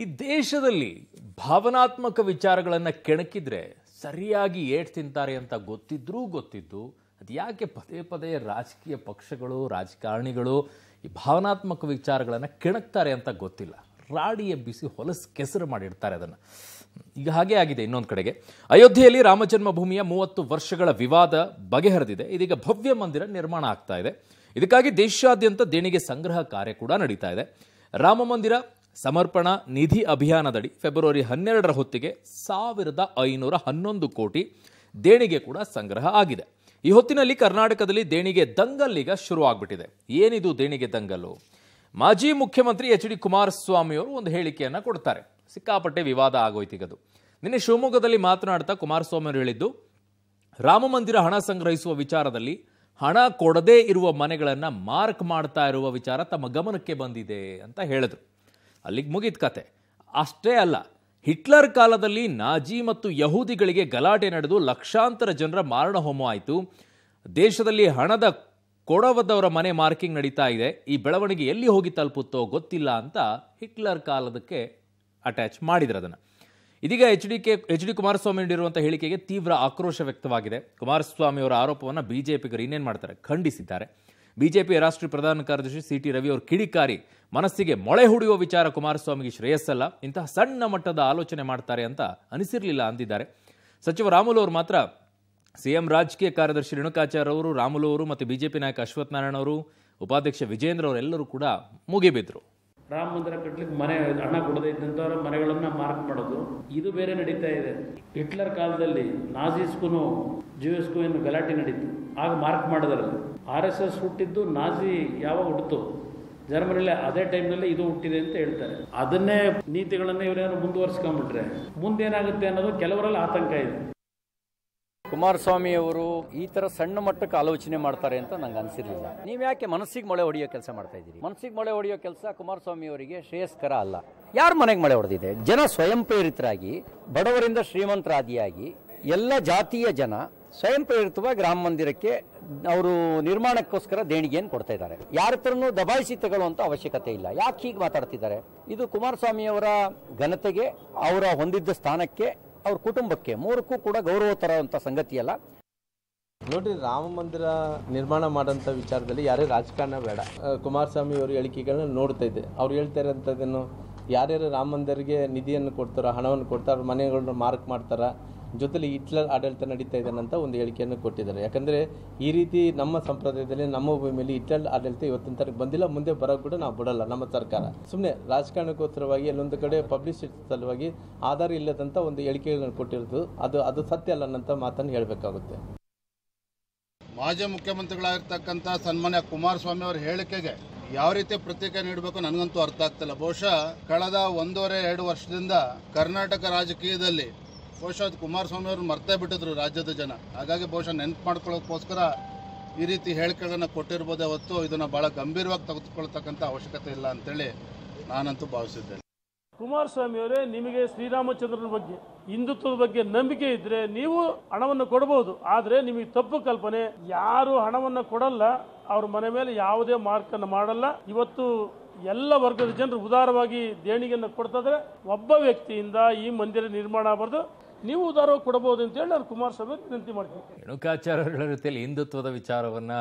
ಈ ದೇಶದಲ್ಲಿ ಭಾವನಾತ್ಮಕ ವಿಚಾರಗಳನ್ನು ಕೆಣಕಿದ್ರೆ ಸರಿಯಾಗಿ ಏಟ್ ತಿಂತಾರೆ ಅಂತ ಗೊತ್ತಿದ್ರೂ ಗೊತ್ತಿದ್ದು ಅದು ಯಾಕೆ ಪದೇ ಪದೇ ರಾಜಕೀಯ ಪಕ್ಷಗಳು ರಾಜಕಾರಣಿಗಳು ಈ ಭಾವನಾತ್ಮಕ ವಿಚಾರಗಳನ್ನು ಕೆಣಕ್ತಾರೆ ಅಂತ ಗೊತ್ತಿಲ್ಲ ರಾಡಿಯ ಬಿಸಿ ಹೊಲಸು ಕೆಸರು ಮಾಡಿರ್ತಾರೆ ಅದನ್ನು ಈಗ ಹಾಗೆ ಆಗಿದೆ ಇನ್ನೊಂದು ಕಡೆಗೆ ಅಯೋಧ್ಯೆಯಲ್ಲಿ ರಾಮಜನ್ಮಭೂಮಿಯ ಮೂವತ್ತು ವರ್ಷಗಳ ವಿವಾದ ಬಗೆಹರಿದಿದೆ ಇದೀಗ ಭವ್ಯ ಮಂದಿರ ನಿರ್ಮಾಣ ಆಗ್ತಾ ಇದೆ ಇದಕ್ಕಾಗಿ ದೇಶಾದ್ಯಂತ ದೇಣಿಗೆ ಸಂಗ್ರಹ ಕಾರ್ಯ ಕೂಡ ನಡೀತಾ ಇದೆ ರಾಮ ಮಂದಿರ ಸಮರ್ಪಣಾ ನಿಧಿ ಅಭಿಯಾನದಡಿ ಫೆಬ್ರವರಿ ಹನ್ನೆರಡರ ಹೊತ್ತಿಗೆ ಸಾವಿರದ ಐನೂರ ಹನ್ನೊಂದು ಕೋಟಿ ದೇಣಿಗೆ ಕೂಡ ಸಂಗ್ರಹ ಆಗಿದೆ ಈ ಹೊತ್ತಿನಲ್ಲಿ ಕರ್ನಾಟಕದಲ್ಲಿ ದೇಣಿಗೆ ದಂಗಲ್ ಈಗ ಶುರುವಾಗ್ಬಿಟ್ಟಿದೆ ಏನಿದು ದೇಣಿಗೆ ದಂಗಲು ಮಾಜಿ ಮುಖ್ಯಮಂತ್ರಿ ಎಚ್ ಡಿ ಕುಮಾರಸ್ವಾಮಿಯವರು ಒಂದು ಹೇಳಿಕೆಯನ್ನು ಕೊಡ್ತಾರೆ ಸಿಕ್ಕಾಪಟ್ಟೆ ವಿವಾದ ಆಗೋಯ್ತಿಗದು ನಿನ್ನೆ ಶಿವಮೊಗ್ಗದಲ್ಲಿ ಮಾತನಾಡ್ತಾ ಕುಮಾರಸ್ವಾಮಿ ಅವರು ಹೇಳಿದ್ದು ರಾಮ ಮಂದಿರ ಹಣ ಸಂಗ್ರಹಿಸುವ ವಿಚಾರದಲ್ಲಿ ಹಣ ಕೊಡದೇ ಇರುವ ಮನೆಗಳನ್ನು ಮಾರ್ಕ್ ಮಾಡ್ತಾ ಇರುವ ವಿಚಾರ ತಮ್ಮ ಗಮನಕ್ಕೆ ಬಂದಿದೆ ಅಂತ ಹೇಳಿದರು ಅಲ್ಲಿಗೆ ಮುಗಿದ ಕತೆ ಅಷ್ಟೇ ಅಲ್ಲ ಹಿಟ್ಲರ್ ಕಾಲದಲ್ಲಿ ನಾಜಿ ಮತ್ತು ಯಹೂದಿಗಳಿಗೆ ಗಲಾಟೆ ನಡೆದು ಲಕ್ಷಾಂತರ ಜನರ ಮಾರಣ ಹೋಮ ಆಯಿತು ದೇಶದಲ್ಲಿ ಹಣದ ಕೊಡವದವರ ಮನೆ ಮಾರ್ಕಿಂಗ್ ನಡೀತಾ ಇದೆ ಈ ಬೆಳವಣಿಗೆ ಎಲ್ಲಿ ಹೋಗಿ ತಲುಪುತ್ತೋ ಗೊತ್ತಿಲ್ಲ ಅಂತ ಹಿಟ್ಲರ್ ಕಾಲದಕ್ಕೆ ಅಟ್ಯಾಚ್ ಮಾಡಿದ್ರು ಅದನ್ನು ಇದೀಗ H D K H D Kumaraswamy ನೀಡಿರುವಂಥ ಹೇಳಿಕೆಗೆ ತೀವ್ರ ಆಕ್ರೋಶ ವ್ಯಕ್ತವಾಗಿದೆ ಕುಮಾರಸ್ವಾಮಿ ಅವರ ಆರೋಪವನ್ನು ಬಿಜೆಪಿಗರು ಇನ್ನೇನು ಮಾಡ್ತಾರೆ ಖಂಡಿಸಿದ್ದಾರೆ ಬಿಜೆಪಿ ರಾಷ್ಟ್ರೀಯ ಪ್ರಧಾನ ಕಾರ್ಯದರ್ಶಿ ಸಿ ಟಿ ರವಿ ಅವರು ಕಿಡಿಕಾರಿ ಮನಸ್ಸಿಗೆ ಮೊಳೆ ಹುಡಿಯುವ ವಿಚಾರ ಕುಮಾರಸ್ವಾಮಿಗೆ ಶ್ರೇಯಸ್ಸಲ್ಲ ಇಂತಹ ಸಣ್ಣ ಮಟ್ಟದ ಆಲೋಚನೆ ಮಾಡ್ತಾರೆ ಅಂತ ಅನಿಸಿರಲಿಲ್ಲ ಅಂದಿದ್ದಾರೆ ಸಚಿವ ರಾಮುಲು ಅವರು ಮಾತ್ರ ಸಿಎಂ ರಾಜಕೀಯ ಕಾರ್ಯದರ್ಶಿ ರೇಣುಕಾಚಾರ್ಯ ಅವರು ರಾಮುಲು ಅವರು ಮತ್ತು ಬಿಜೆಪಿ ನಾಯಕ ಅಶ್ವಥ್ ನಾರಾಯಣ ಅವರು ಉಪಾಧ್ಯಕ್ಷ ವಿಜೇಂದ್ರ ಅವರೆಲ್ಲರೂ ಕೂಡ ಮುಗಿಬಿದ್ರು ರಾಮ ಮಂದಿರ ಮನೆ ಹಣ ಕೊಡದೇ ಇದ್ದಂಥವ್ರ ಮನೆಗಳನ್ನು ಮಾರ್ಕ್ ಮಾಡೋದು ಇದು ಬೇರೆ ನಡೀತಾ ಇದೆ ಹಿಟ್ಲರ್ ಕಾಲದಲ್ಲಿ ನಾಜಿಸ್ಕೂನು ಜೂಸ್ಗೂ ಏನು ಗಲಾಟೆ ನಡೀತು ಆಗ ಮಾರ್ಕ್ ಮಾಡಿದಾರಲ್ಲ ಆರ್ ಎಸ್ ಎಸ್ ಹುಟ್ಟಿದ್ದು ನಾಜಿ ಯಾವಾಗ ಹುಟ್ಟಿತು ಜರ್ಮನಿಲ್ಲೇ ಅದೇ ಟೈಮ್ನಲ್ಲಿ ಇದು ಹುಟ್ಟಿದೆ ಅಂತ ಹೇಳ್ತಾರೆ ಅದನ್ನೇ ನೀತಿಗಳನ್ನು ಇವರೇನು ಮುಂದುವರಿಸ್ಕೊಂಡ್ಬಿಟ್ರೆ ಮುಂದೇನಾಗುತ್ತೆ ಅನ್ನೋದು ಕೆಲವರಲ್ಲಿ ಆತಂಕ ಇದೆ ಕುಮಾರಸ್ವಾಮಿ ಅವರು ಈ ತರ ಸಣ್ಣ ಮಟ್ಟಕ್ಕೆ ಆಲೋಚನೆ ಮಾಡ್ತಾರೆ ಅಂತ ನಂಗೆ ಅನ್ಸಿರ್ಲಿಲ್ಲ ನೀವು ಯಾಕೆ ಮನಸ್ಸಿಗೆ ಮಳೆ ಹೊಡೆಯೋ ಕೆಲಸ ಮಾಡ್ತಾ ಇದ್ದೀರಿ ಮನಸ್ಸಿಗೆ ಮಳೆ ಹೊಡೆಯೋ ಕೆಲಸ ಕುಮಾರಸ್ವಾಮಿ ಅವರಿಗೆ ಶ್ರೇಯಸ್ಕರ ಅಲ್ಲ ಯಾರು ಮನೆಗೆ ಮಳೆ ಹೊಡೆದಿದೆ ಜನ ಸ್ವಯಂ ಪ್ರೇರಿತರಾಗಿ ಬಡವರಿಂದ ಶ್ರೀಮಂತರಾದಿಯಾಗಿ ಎಲ್ಲ ಜಾತಿಯ ಜನ ಸ್ವಯಂ ಪ್ರೇರಿತವಾಗಿ ರಾಮ ಮಂದಿರಕ್ಕೆ ಅವರು ನಿರ್ಮಾಣಕ್ಕೋಸ್ಕರ ದೇಣಿಗೆಯನ್ನು ಕೊಡ್ತಾ ಇದ್ದಾರೆ ಯಾರ ಹತ್ರನೂ ದಬಾಯಿಸಿ ತಗೊಳ್ಳುವಂಥ ಅವಶ್ಯಕತೆ ಇಲ್ಲ ಯಾಕೆ ಹೀಗೆ ಮಾತಾಡ್ತಿದ್ದಾರೆ ಇದು ಕುಮಾರಸ್ವಾಮಿಯವರ ಘನತೆಗೆ ಅವರ ಹೊಂದಿದ್ದ ಸ್ಥಾನಕ್ಕೆ ಅವ್ರ ಕುಟುಂಬಕ್ಕೆ ಮೂರಕ್ಕೂ ಕೂಡ ಗೌರವ ತರುವಂಥ ಸಂಗತಿಯಲ್ಲ ನೋಡ್ರಿ ರಾಮ ಮಂದಿರ ನಿರ್ಮಾಣ ಮಾಡಂತ ವಿಚಾರದಲ್ಲಿ ಯಾರೇ ರಾಜಕಾರಣ ಬೇಡ ಕುಮಾರಸ್ವಾಮಿ ಅವರು ಹೇಳಿಕೆಗಳನ್ನ ನೋಡ್ತಾ ಇದ್ದೆ ಅವ್ರು ಹೇಳ್ತಾ ಇರೋಂಥದ್ದನ್ನು ಯಾರ್ಯಾರು ರಾಮ ಮಂದಿರಿಗೆ ನಿಧಿಯನ್ನು ಕೊಡ್ತಾರೋ ಹಣವನ್ನು ಕೊಡ್ತಾರ ಅವ್ರ ಮನೆಗಳನ್ನ ಮಾರ್ಕ್ ಮಾಡ್ತಾರ ಜೊತೆಲಿ ಹಿಟ್ಲರ್ ಆಡಳಿತ ನಡೀತಾ ಇದ್ದಾನೆ ಅಂತ ಒಂದು ಹೇಳಿಕೆಯನ್ನು ಕೊಟ್ಟಿದ್ದಾರೆ ಯಾಕಂದರೆ ಈ ರೀತಿ ನಮ್ಮ ಸಂಪ್ರದಾಯದಲ್ಲಿ ನಮ್ಮ ಭೂಮಿಯಲ್ಲಿ ಹಿಟ್ಲರ್ ಆಡಳಿತ ಇವತ್ತಿನ ತನಕ ಬಂದಿಲ್ಲ ಮುಂದೆ ಬರೋ ಕೂಡ ನಾವು ಬಿಡಲ್ಲ ನಮ್ಮ ಸರ್ಕಾರ ಸುಮ್ಮನೆ ರಾಜಕಾರಣಕ್ಕೋಸ್ಕರವಾಗಿ ಅಲ್ಲೊಂದು ಕಡೆ ಪಬ್ಲಿಸಿಟಿ ಸಲುವಾಗಿ ಆಧಾರ ಇಲ್ಲದಂತ ಒಂದು ಹೇಳಿಕೆಗಳನ್ನು ಕೊಟ್ಟಿರೋದು ಅದು ಅದು ಸತ್ಯ ಅಲ್ಲ ಅಲ್ಲನ್ನಂಥ ಮಾತನ್ನು ಹೇಳಬೇಕಾಗುತ್ತೆ ಮಾಜಿ ಮುಖ್ಯಮಂತ್ರಿಗಳಾಗಿರ್ತಕ್ಕಂಥ ಸನ್ಮಾನ್ಯ ಕುಮಾರಸ್ವಾಮಿ ಅವರ ಹೇಳಿಕೆಗೆ ಯಾವ ರೀತಿ ಪ್ರತಿಕ್ರಿಯೆ ನೀಡಬೇಕು ನನಗಂತೂ ಅರ್ಥ ಆಗ್ತಿಲ್ಲ ಬಹುಶಃ ಕಳೆದ ಒಂದೂವರೆ ಎರಡು ವರ್ಷದಿಂದ ಕರ್ನಾಟಕ ರಾಜಕೀಯದಲ್ಲಿ ಬಹುಶಃ ಅದು ಕುಮಾರಸ್ವಾಮಿ ಅವ್ರನ್ನ ಮರ್ತೇ ಬಿಟ್ಟಿದ್ರು ರಾಜ್ಯದ ಜನ ಹಾಗಾಗಿ ಬಹುಶಃ ನೆನಪು ಮಾಡ್ಕೊಳ್ಳೋಕ್ಕೋಸ್ಕರ ಈ ರೀತಿ ಹೇಳಿಕೆಗಳನ್ನು ಕೊಟ್ಟಿರ್ಬೋದೇ ಹೊತ್ತು ಇದನ್ನು ಭಾಳ ಗಂಭೀರವಾಗಿ ತೆಗೆದುಕೊಳ್ತಕ್ಕಂಥ ಅವಶ್ಯಕತೆ ಇಲ್ಲ ಅಂತೇಳಿ ನಾನಂತೂ ಭಾವಿಸಿದ್ದೇನೆ ಕುಮಾರಸ್ವಾಮಿ ಅವರೇ ನಿಮಗೆ ಶ್ರೀರಾಮಚಂದ್ರನ ಬಗ್ಗೆ ಹಿಂದುತ್ವದ ಬಗ್ಗೆ ನಂಬಿಕೆ ಇದ್ರೆ ನೀವು ಹಣವನ್ನು ಕೊಡಬಹುದು ಆದರೆ ನಿಮಗೆ ತಪ್ಪು ಕಲ್ಪನೆ ಯಾರು ಹಣವನ್ನು ಕೊಡಲ್ಲ ಅವ್ರ ಮನೆ ಮೇಲೆ ಯಾವುದೇ ಮಾರ್ಕನ್ನು ಮಾಡಲ್ಲ ಇವತ್ತು ಎಲ್ಲ ವರ್ಗದ ಜನರು ಉದಾರವಾಗಿ ದೇಣಿಗೆಯನ್ನು ಕೊಡ್ತಾ ಒಬ್ಬ ವ್ಯಕ್ತಿಯಿಂದ ಈ ಮಂದಿರ ನಿರ್ಮಾಣ ಆಗಬಾರ್ದು ನೀವು ಉದಾರ ಕೊಡಬಹುದು ಹೇಳಿ ನಾನು ಕುಮಾರಸ್ವಾಮಿ ವಿನಂತಿ ಮಾಡ್ತೀನಿ ರೇಣುಕಾಚಾರ್ಯರ ರೀತಿಯಲ್ಲಿ ಹಿಂದುತ್ವದ ವಿಚಾರವನ್ನ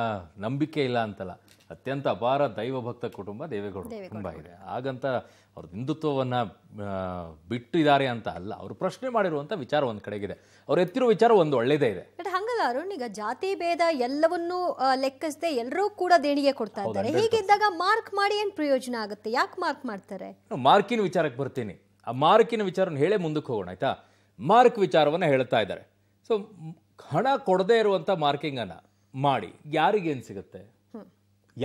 ನಂಬಿಕೆ ಇಲ್ಲ ಅಂತಲ್ಲ ಅತ್ಯಂತ ಅಪಾರ ದೈವ ಭಕ್ತ ಕುಟುಂಬ ದೇವೇಗೌಡ ತುಂಬಾ ಇದೆ ಹಾಗಂತ ಹಿಂದುತ್ವವನ್ನ ಬಿಟ್ಟು ಬಿಟ್ಟಿದ್ದಾರೆ ಅಂತ ಅಲ್ಲ ಅವರು ಪ್ರಶ್ನೆ ಮಾಡಿರುವಂತ ವಿಚಾರ ಒಂದ್ ಕಡೆಗಿದೆ ಅವ್ರು ಎತ್ತಿರೋ ವಿಚಾರ ಒಂದು ಒಳ್ಳೇದೇ ಇದೆ ಹಂಗಲ್ಲ ಅರುಣ್ ಈಗ ಜಾತಿ ಭೇದ ಎಲ್ಲವನ್ನೂ ಲೆಕ್ಕಿಸದೆ ಎಲ್ಲರೂ ಕೂಡ ದೇಣಿಗೆ ಕೊಡ್ತಾ ಇದ್ದಾರೆ ಹೀಗಿದ್ದಾಗ ಮಾರ್ಕ್ ಮಾಡಿ ಏನ್ ಪ್ರಯೋಜನ ಆಗುತ್ತೆ ಯಾಕೆ ಮಾರ್ಕ್ ಮಾಡ್ತಾರೆ ಮಾರ್ಕಿನ ವಿಚಾರಕ್ಕೆ ಬರ್ತೀನಿ ಆ ಮಾರ್ಕಿನ ವಿಚಾರನ ಹೇಳೇ ಮುಂದಕ್ಕೆ ಹೋಗೋಣ ಆಯ್ತಾ ಮಾರ್ಕ್ ವಿಚಾರವನ್ನು ಹೇಳ್ತಾ ಇದ್ದಾರೆ ಸೊ ಹಣ ಕೊಡದೇ ಮಾರ್ಕಿಂಗ್ ಮಾರ್ಕಿಂಗನ್ನು ಮಾಡಿ ಯಾರಿಗೇನು ಸಿಗುತ್ತೆ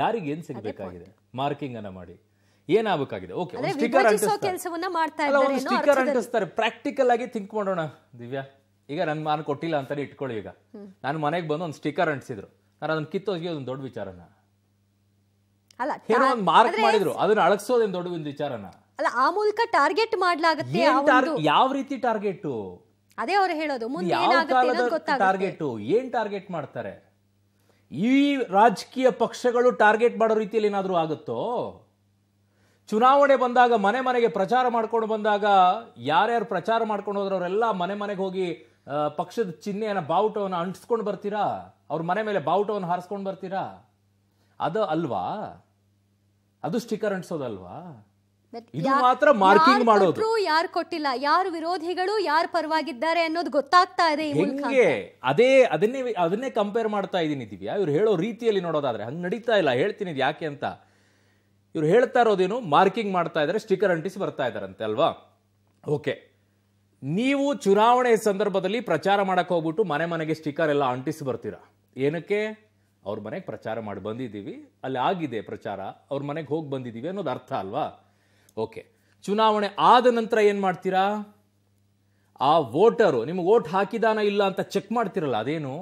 ಯಾರಿಗೇನು ಸಿಗಬೇಕಾಗಿದೆ ಮಾರ್ಕಿಂಗನ್ನು ಮಾಡಿ ಏನಾಗಬೇಕಾಗಿದೆ ಓಕೆ ಸ್ಟಿಕರ್ ಸ್ಟಿಕರ್ ಅಂಟಿಸ್ತಾರೆ ಪ್ರಾಕ್ಟಿಕಲ್ ಆಗಿ ಥಿಂಕ್ ಮಾಡೋಣ ದಿವ್ಯಾ ಈಗ ನನ್ ಮಾರ್ಕ್ ಕೊಟ್ಟಿಲ್ಲ ಅಂತಾನೆ ಇಟ್ಕೊಳ್ಳಿ ಈಗ ನಾನು ಮನೆಗೆ ಬಂದು ಒಂದು ಸ್ಟಿಕರ್ ಅಂಟಿಸಿದ್ರು ನಾನು ಅದನ್ನು ಕಿತ್ತೋಗಿ ಒಂದು ದೊಡ್ಡ ವಿಚಾರನ ಅಲ್ಲ ಏನೋ ಮಾರ್ಕ್ ಮಾಡಿದ್ರು ಅದನ್ನ ಅಳಗಿಸೋದೇನು ದೊಡ್ಡ ಒಂದು ವಿಚಾರನ ಅಲ್ಲ ಆ ಮೂಲಕ ಟಾರ್ಗೆಟ್ ಮಾಡ್ಲಾಗತ್ತೆ ಯಾವ ರೀತಿ ಟಾರ್ಗೆಟ್ ಅದೇ ಅವ್ರು ಹೇಳೋದು ಮುಂದೆ ಏನಾಗುತ್ತೆ ಟಾರ್ಗೆಟ್ ಏನ್ ಟಾರ್ಗೆಟ್ ಮಾಡ್ತಾರೆ ಈ ರಾಜಕೀಯ ಪಕ್ಷಗಳು ಟಾರ್ಗೆಟ್ ಮಾಡೋ ರೀತಿಯಲ್ಲಿ ಏನಾದರೂ ಆಗುತ್ತೋ ಚುನಾವಣೆ ಬಂದಾಗ ಮನೆ ಮನೆಗೆ ಪ್ರಚಾರ ಮಾಡ್ಕೊಂಡು ಬಂದಾಗ ಯಾರ್ಯಾರು ಪ್ರಚಾರ ಮಾಡ್ಕೊಂಡು ಹೋದ್ರವರೆಲ್ಲ ಮನೆ ಮನೆಗೆ ಹೋಗಿ ಪಕ್ಷದ ಚಿಹ್ನೆಯನ್ನು ಬಾವುಟವನ್ನು ಅಂಟಿಸ್ಕೊಂಡು ಬರ್ತೀರಾ ಅವ್ರ ಮನೆ ಮೇಲೆ ಬಾವುಟವನ್ನು ಹಾರಿಸ್ಕೊಂಡು ಬರ್ತೀರಾ ಅದು ಅಲ್ವಾ ಅದು ಸ್ಟಿಕ್ಕರ್ ಅಂಟಿಸೋದಲ್ವಾ ಇದು ಮಾತ್ರ ಮಾರ್ಕಿಂಗ್ ಮಾಡೋದು ಯಾರು ಕೊಟ್ಟಿಲ್ಲ ಯಾರು ವಿರೋಧಿಗಳು ಯಾರು ಪರವಾಗಿದ್ದಾರೆ ಅನ್ನೋದು ಗೊತ್ತಾಗ್ತಾ ಇದೆ ಹೆಂಗೆ ಅದೇ ಅದನ್ನೇ ಅದನ್ನೇ ಕಂಪೇರ್ ಮಾಡ್ತಾ ಇದೀನಿ ದಿವ್ಯಾ ಇವ್ರು ಹೇಳೋ ರೀತಿಯಲ್ಲಿ ನೋಡೋದಾದ್ರೆ ಹಂಗೆ ನಡೀತಾ ಇಲ್ಲ ಹೇಳ್ತೀನಿ ಇದು ಯಾಕೆ ಅಂತ ಇವ್ರು ಹೇಳ್ತಾ ಇರೋದೇನು ಮಾರ್ಕಿಂಗ್ ಮಾಡ್ತಾ ಇದ್ದಾರೆ ಸ್ಟಿಕ್ಕರ್ ಅಂಟಿಸಿ ಬರ್ತಾ ಇದಾರಂತೆ ಅಲ್ವಾ ಓಕೆ ನೀವು ಚುನಾವಣೆ ಸಂದರ್ಭದಲ್ಲಿ ಪ್ರಚಾರ ಮಾಡಕ್ಕೆ ಹೋಗ್ಬಿಟ್ಟು ಮನೆ ಮನೆಗೆ ಸ್ಟಿಕ್ಕರ್ ಎಲ್ಲ ಅಂಟಿಸಿ ಬರ್ತೀರಾ ಏನಕ್ಕೆ ಅವ್ರ ಮನೆಗೆ ಪ್ರಚಾರ ಮಾಡಿ ಬಂದಿದ್ದೀವಿ ಅಲ್ಲಿ ಆಗಿದೆ ಪ್ರಚಾರ ಅವ್ರ ಮನೆಗೆ ಹೋಗಿ ಬಂದಿದ್ದೀವಿ ಅನ್ನೋದು ಅರ್ಥ ಅಲ್ವಾ ಓಕೆ ಚುನಾವಣೆ ಆದ ನಂತರ ಏನು ಮಾಡ್ತೀರಾ ಆ ವೋಟರು ನಿಮ್ಗೆ ವೋಟ್ ಹಾಕಿದಾನ ಇಲ್ಲ ಅಂತ ಚೆಕ್ ಮಾಡ್ತಿರಲ್ಲ ಅದೇನು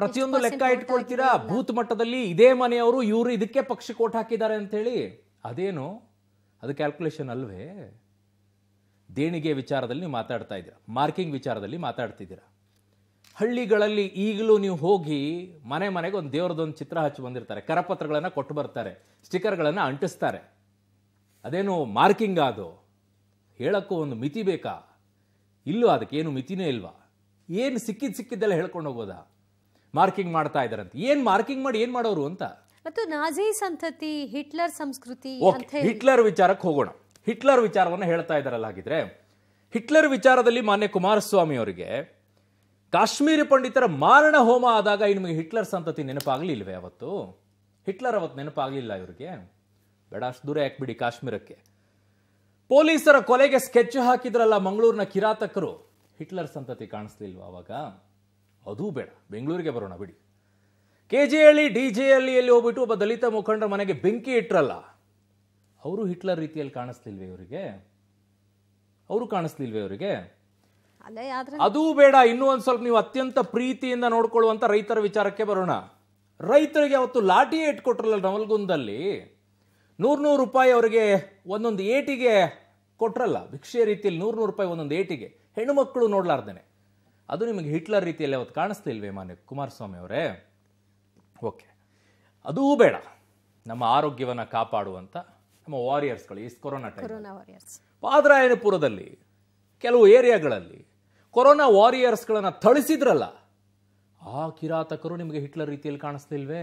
ಪ್ರತಿಯೊಂದು ಲೆಕ್ಕ ಇಟ್ಕೊಳ್ತೀರಾ ಭೂತ್ ಮಟ್ಟದಲ್ಲಿ ಇದೇ ಮನೆಯವರು ಇವರು ಇದಕ್ಕೆ ಪಕ್ಷಕ್ಕೆ ಕೋಟ್ ಹಾಕಿದ್ದಾರೆ ಅಂತ ಹೇಳಿ ಅದೇನು ಅದು ಕ್ಯಾಲ್ಕುಲೇಷನ್ ಅಲ್ವೇ ದೇಣಿಗೆ ವಿಚಾರದಲ್ಲಿ ನೀವು ಮಾತಾಡ್ತಾ ಇದ್ದೀರಾ ಮಾರ್ಕಿಂಗ್ ವಿಚಾರದಲ್ಲಿ ಮಾತಾಡ್ತಿದ್ದೀರಾ ಹಳ್ಳಿಗಳಲ್ಲಿ ಈಗಲೂ ನೀವು ಹೋಗಿ ಮನೆ ಮನೆಗೆ ಒಂದು ದೇವರದೊಂದು ಚಿತ್ರ ಹಚ್ಚಿ ಬಂದಿರ್ತಾರೆ ಕರಪತ್ರಗಳನ್ನು ಕೊಟ್ಟು ಬರ್ತಾರೆ ಸ್ಟಿಕರ್ಗಳನ್ನು ಅಂಟಿಸ್ತಾರೆ ಅದೇನು ಮಾರ್ಕಿಂಗ್ ಅದು ಹೇಳೋಕ್ಕೂ ಒಂದು ಮಿತಿ ಬೇಕಾ ಇಲ್ಲೂ ಅದಕ್ಕೇನು ಮಿತಿನೇ ಇಲ್ವಾ ಏನು ಸಿಕ್ಕಿದ್ದು ಸಿಕ್ಕಿದ್ದೆಲ್ಲ ಹೇಳ್ಕೊಂಡು ಹೋಗೋದಾ ಮಾರ್ಕಿಂಗ್ ಮಾಡ್ತಾ ಇದ್ದಾರಂತೆ ಏನು ಮಾರ್ಕಿಂಗ್ ಮಾಡಿ ಏನು ಮಾಡೋರು ಅಂತ ಮತ್ತು ನಾಜಿ ಸಂತತಿ ಹಿಟ್ಲರ್ ಸಂಸ್ಕೃತಿ ಹಿಟ್ಲರ್ ವಿಚಾರಕ್ಕೆ ಹೋಗೋಣ ಹಿಟ್ಲರ್ ವಿಚಾರವನ್ನು ಹೇಳ್ತಾ ಇದ್ದಾರಲ್ಲ ಹಾಗಿದ್ರೆ ಹಿಟ್ಲರ್ ವಿಚಾರದಲ್ಲಿ ಮಾನ್ಯ ಕುಮಾರಸ್ವಾಮಿ ಅವರಿಗೆ ಕಾಶ್ಮೀರಿ ಪಂಡಿತರ ಮಾರಣ ಹೋಮ ಆದಾಗ ನಿಮಗೆ ಹಿಟ್ಲರ್ ಸಂತತಿ ನೆನಪಾಗಲಿಲ್ವೇ ಅವತ್ತು ಹಿಟ್ಲರ್ ಅವತ್ತು ನೆನಪಾಗಲಿಲ್ಲ ಇವರಿಗೆ ಬೇಡ ಅಷ್ಟು ದೂರ ಯಾಕೆ ಕಾಶ್ಮೀರಕ್ಕೆ ಪೊಲೀಸರ ಕೊಲೆಗೆ ಸ್ಕೆಚ್ ಹಾಕಿದ್ರಲ್ಲ ಮಂಗಳೂರಿನ ಕಿರಾತಕರು ಹಿಟ್ಲರ್ ಸಂತತಿ ಕಾಣಿಸ್ಲಿಲ್ವ ಅವಾಗ ಅದೂ ಬೇಡ ಬೆಂಗಳೂರಿಗೆ ಬರೋಣ ಬಿಡಿ ಕೆ ಹಳ್ಳಿ ಡಿ ಜಿಯಲ್ಲಿ ಹೋಗ್ಬಿಟ್ಟು ಒಬ್ಬ ದಲಿತ ಮುಖಂಡರ ಮನೆಗೆ ಬೆಂಕಿ ಇಟ್ರಲ್ಲ ಅವರು ಹಿಟ್ಲರ್ ರೀತಿಯಲ್ಲಿ ಕಾಣಿಸ್ತಿಲ್ವೇ ಇವರಿಗೆ ಅವರು ಕಾಣಿಸ್ಲಿಲ್ವೇ ಇವರಿಗೆ ಅದೂ ಬೇಡ ಇನ್ನೂ ಒಂದ್ ಸ್ವಲ್ಪ ನೀವು ಅತ್ಯಂತ ಪ್ರೀತಿಯಿಂದ ನೋಡ್ಕೊಳ್ಳುವಂಥ ರೈತರ ವಿಚಾರಕ್ಕೆ ಬರೋಣ ರೈತರಿಗೆ ಅವತ್ತು ಲಾಠಿ ಇಟ್ಕೊಟ್ರಲ್ಲ ಕೊಟ್ರಲ್ಲ ನವಲ್ಗುಂದಲ್ಲಿ ನೂರ್ ನೂರು ರೂಪಾಯಿ ಅವರಿಗೆ ಒಂದೊಂದು ಏಟಿಗೆ ಕೊಟ್ರಲ್ಲ ಭಿಕ್ಷೆ ರೀತಿಯಲ್ಲಿ ನೂರ್ನೂರು ನೂರು ರೂಪಾಯಿ ಒಂದೊಂದು ಏಟಿಗೆ ಹೆಣ್ಣು ಮಕ್ಕಳು ನೋಡ್ಲಾರ್ದೇನೆ ಅದು ನಿಮಗೆ ಹಿಟ್ಲರ್ ರೀತಿಯಲ್ಲಿ ಅವತ್ತು ಕಾಣಿಸ್ತಿಲ್ವೇ ಮಾನ್ಯ ಕುಮಾರಸ್ವಾಮಿ ಅವರೇ ಓಕೆ ಅದೂ ಬೇಡ ನಮ್ಮ ಆರೋಗ್ಯವನ್ನು ಕಾಪಾಡುವಂಥ ನಮ್ಮ ವಾರಿಯರ್ಸ್ಗಳು ಈ ಕೊರೋನಾ ಟೈಮ್ ವಾರಿಯರ್ಸ್ ಕೆಲವು ಏರಿಯಾಗಳಲ್ಲಿ ಕೊರೋನಾ ವಾರಿಯರ್ಸ್ಗಳನ್ನು ಥಳಿಸಿದ್ರಲ್ಲ ಆ ಕಿರಾತಕರು ನಿಮಗೆ ಹಿಟ್ಲರ್ ರೀತಿಯಲ್ಲಿ ಕಾಣಿಸ್ತಿಲ್ವೇ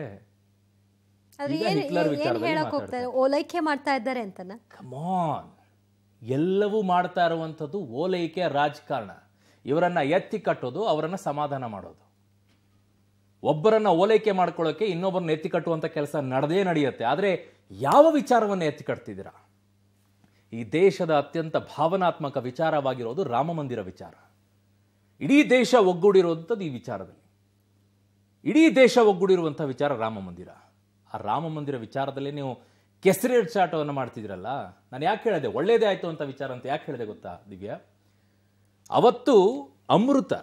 ಓಲೈಕೆ ಮಾಡ್ತಾ ಇದ್ದಾರೆ ಎಲ್ಲವೂ ಮಾಡ್ತಾ ಇರುವಂಥದ್ದು ಓಲೈಕೆ ರಾಜಕಾರಣ ಇವರನ್ನ ಎತ್ತಿ ಕಟ್ಟೋದು ಅವರನ್ನ ಸಮಾಧಾನ ಮಾಡೋದು ಒಬ್ಬರನ್ನ ಓಲೈಕೆ ಮಾಡ್ಕೊಳ್ಳೋಕೆ ಇನ್ನೊಬ್ಬರನ್ನ ಎತ್ತಿ ಕಟ್ಟುವಂಥ ಕೆಲಸ ನಡೆದೇ ನಡೆಯುತ್ತೆ ಆದರೆ ಯಾವ ವಿಚಾರವನ್ನು ಎತ್ತಿ ಕಟ್ತಿದ್ದೀರಾ ಈ ದೇಶದ ಅತ್ಯಂತ ಭಾವನಾತ್ಮಕ ವಿಚಾರವಾಗಿರೋದು ರಾಮ ಮಂದಿರ ವಿಚಾರ ಇಡೀ ದೇಶ ಒಗ್ಗೂಡಿರುವಂಥದ್ದು ಈ ವಿಚಾರದಲ್ಲಿ ಇಡೀ ದೇಶ ಒಗ್ಗೂಡಿರುವಂಥ ವಿಚಾರ ರಾಮ ಮಂದಿರ ಆ ರಾಮ ಮಂದಿರ ವಿಚಾರದಲ್ಲಿ ನೀವು ಕೆಸರೇಟ್ಸಾಟವನ್ನು ಮಾಡ್ತಿದ್ದೀರಲ್ಲ ನಾನು ಯಾಕೆ ಹೇಳಿದೆ ಒಳ್ಳೇದೇ ಆಯಿತು ಅಂತ ವಿಚಾರ ಅಂತ ಯಾಕೆ ಹೇಳಿದೆ ಗೊತ್ತಾ ದಿವ್ಯಾ ಅವತ್ತು ಅಮೃತ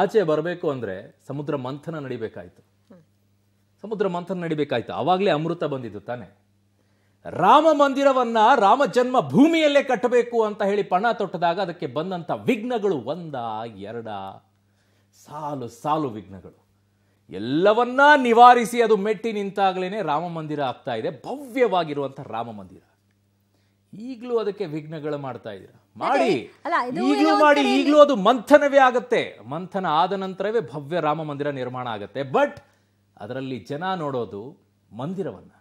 ಆಚೆ ಬರಬೇಕು ಅಂದರೆ ಸಮುದ್ರ ಮಂಥನ ನಡಿಬೇಕಾಯಿತು ಸಮುದ್ರ ಮಂಥನ ನಡಿಬೇಕಾಯಿತು ಆವಾಗಲೇ ಅಮೃತ ಬಂದಿದ್ದು ತಾನೇ ರಾಮ ಮಂದಿರವನ್ನ ರಾಮ ಜನ್ಮ ಭೂಮಿಯಲ್ಲೇ ಕಟ್ಟಬೇಕು ಅಂತ ಹೇಳಿ ಪಣ ತೊಟ್ಟದಾಗ ಅದಕ್ಕೆ ಬಂದಂತ ವಿಘ್ನಗಳು ಒಂದ ಎರಡ ಸಾಲು ಸಾಲು ವಿಘ್ನಗಳು ಎಲ್ಲವನ್ನ ನಿವಾರಿಸಿ ಅದು ಮೆಟ್ಟಿ ನಿಂತಾಗಲೇ ರಾಮ ಮಂದಿರ ಆಗ್ತಾ ಇದೆ ಭವ್ಯವಾಗಿರುವಂಥ ರಾಮ ಮಂದಿರ ಈಗಲೂ ಅದಕ್ಕೆ ವಿಘ್ನಗಳು ಮಾಡ್ತಾ ಇದೀರ ಮಾಡಿ ಈಗಲೂ ಮಾಡಿ ಈಗಲೂ ಅದು ಮಂಥನವೇ ಆಗುತ್ತೆ ಮಂಥನ ಆದ ನಂತರವೇ ಭವ್ಯ ರಾಮ ಮಂದಿರ ನಿರ್ಮಾಣ ಆಗತ್ತೆ ಬಟ್ ಅದರಲ್ಲಿ ಜನ ನೋಡೋದು ಮಂದಿರವನ್ನು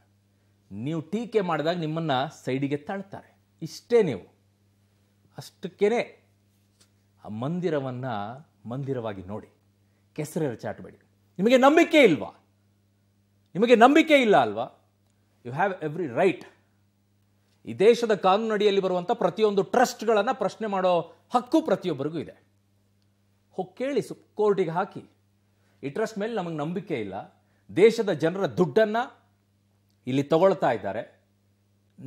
ನೀವು ಟೀಕೆ ಮಾಡಿದಾಗ ನಿಮ್ಮನ್ನು ಸೈಡಿಗೆ ತಳ್ತಾರೆ ಇಷ್ಟೇ ನೀವು ಅಷ್ಟಕ್ಕೇ ಆ ಮಂದಿರವನ್ನು ಮಂದಿರವಾಗಿ ನೋಡಿ ಕೆಸರೆರ ಚಾಟಬೇಡಿ ನಿಮಗೆ ನಂಬಿಕೆ ಇಲ್ವಾ ನಿಮಗೆ ನಂಬಿಕೆ ಇಲ್ಲ ಅಲ್ವಾ ಯು ಹ್ಯಾವ್ ಎವ್ರಿ ರೈಟ್ ಈ ದೇಶದ ಕಾನೂನಡಿಯಲ್ಲಿ ಬರುವಂಥ ಪ್ರತಿಯೊಂದು ಟ್ರಸ್ಟ್ಗಳನ್ನು ಪ್ರಶ್ನೆ ಮಾಡೋ ಹಕ್ಕು ಪ್ರತಿಯೊಬ್ಬರಿಗೂ ಇದೆ ಹೋಗಿ ಕೇಳಿ ಸುಪ್ ಕೋರ್ಟಿಗೆ ಹಾಕಿ ಈ ಟ್ರಸ್ಟ್ ಮೇಲೆ ನಮಗೆ ನಂಬಿಕೆ ಇಲ್ಲ ದೇಶದ ಜನರ ದುಡ್ಡನ್ನು ಇಲ್ಲಿ ತಗೊಳ್ತಾ ಇದ್ದಾರೆ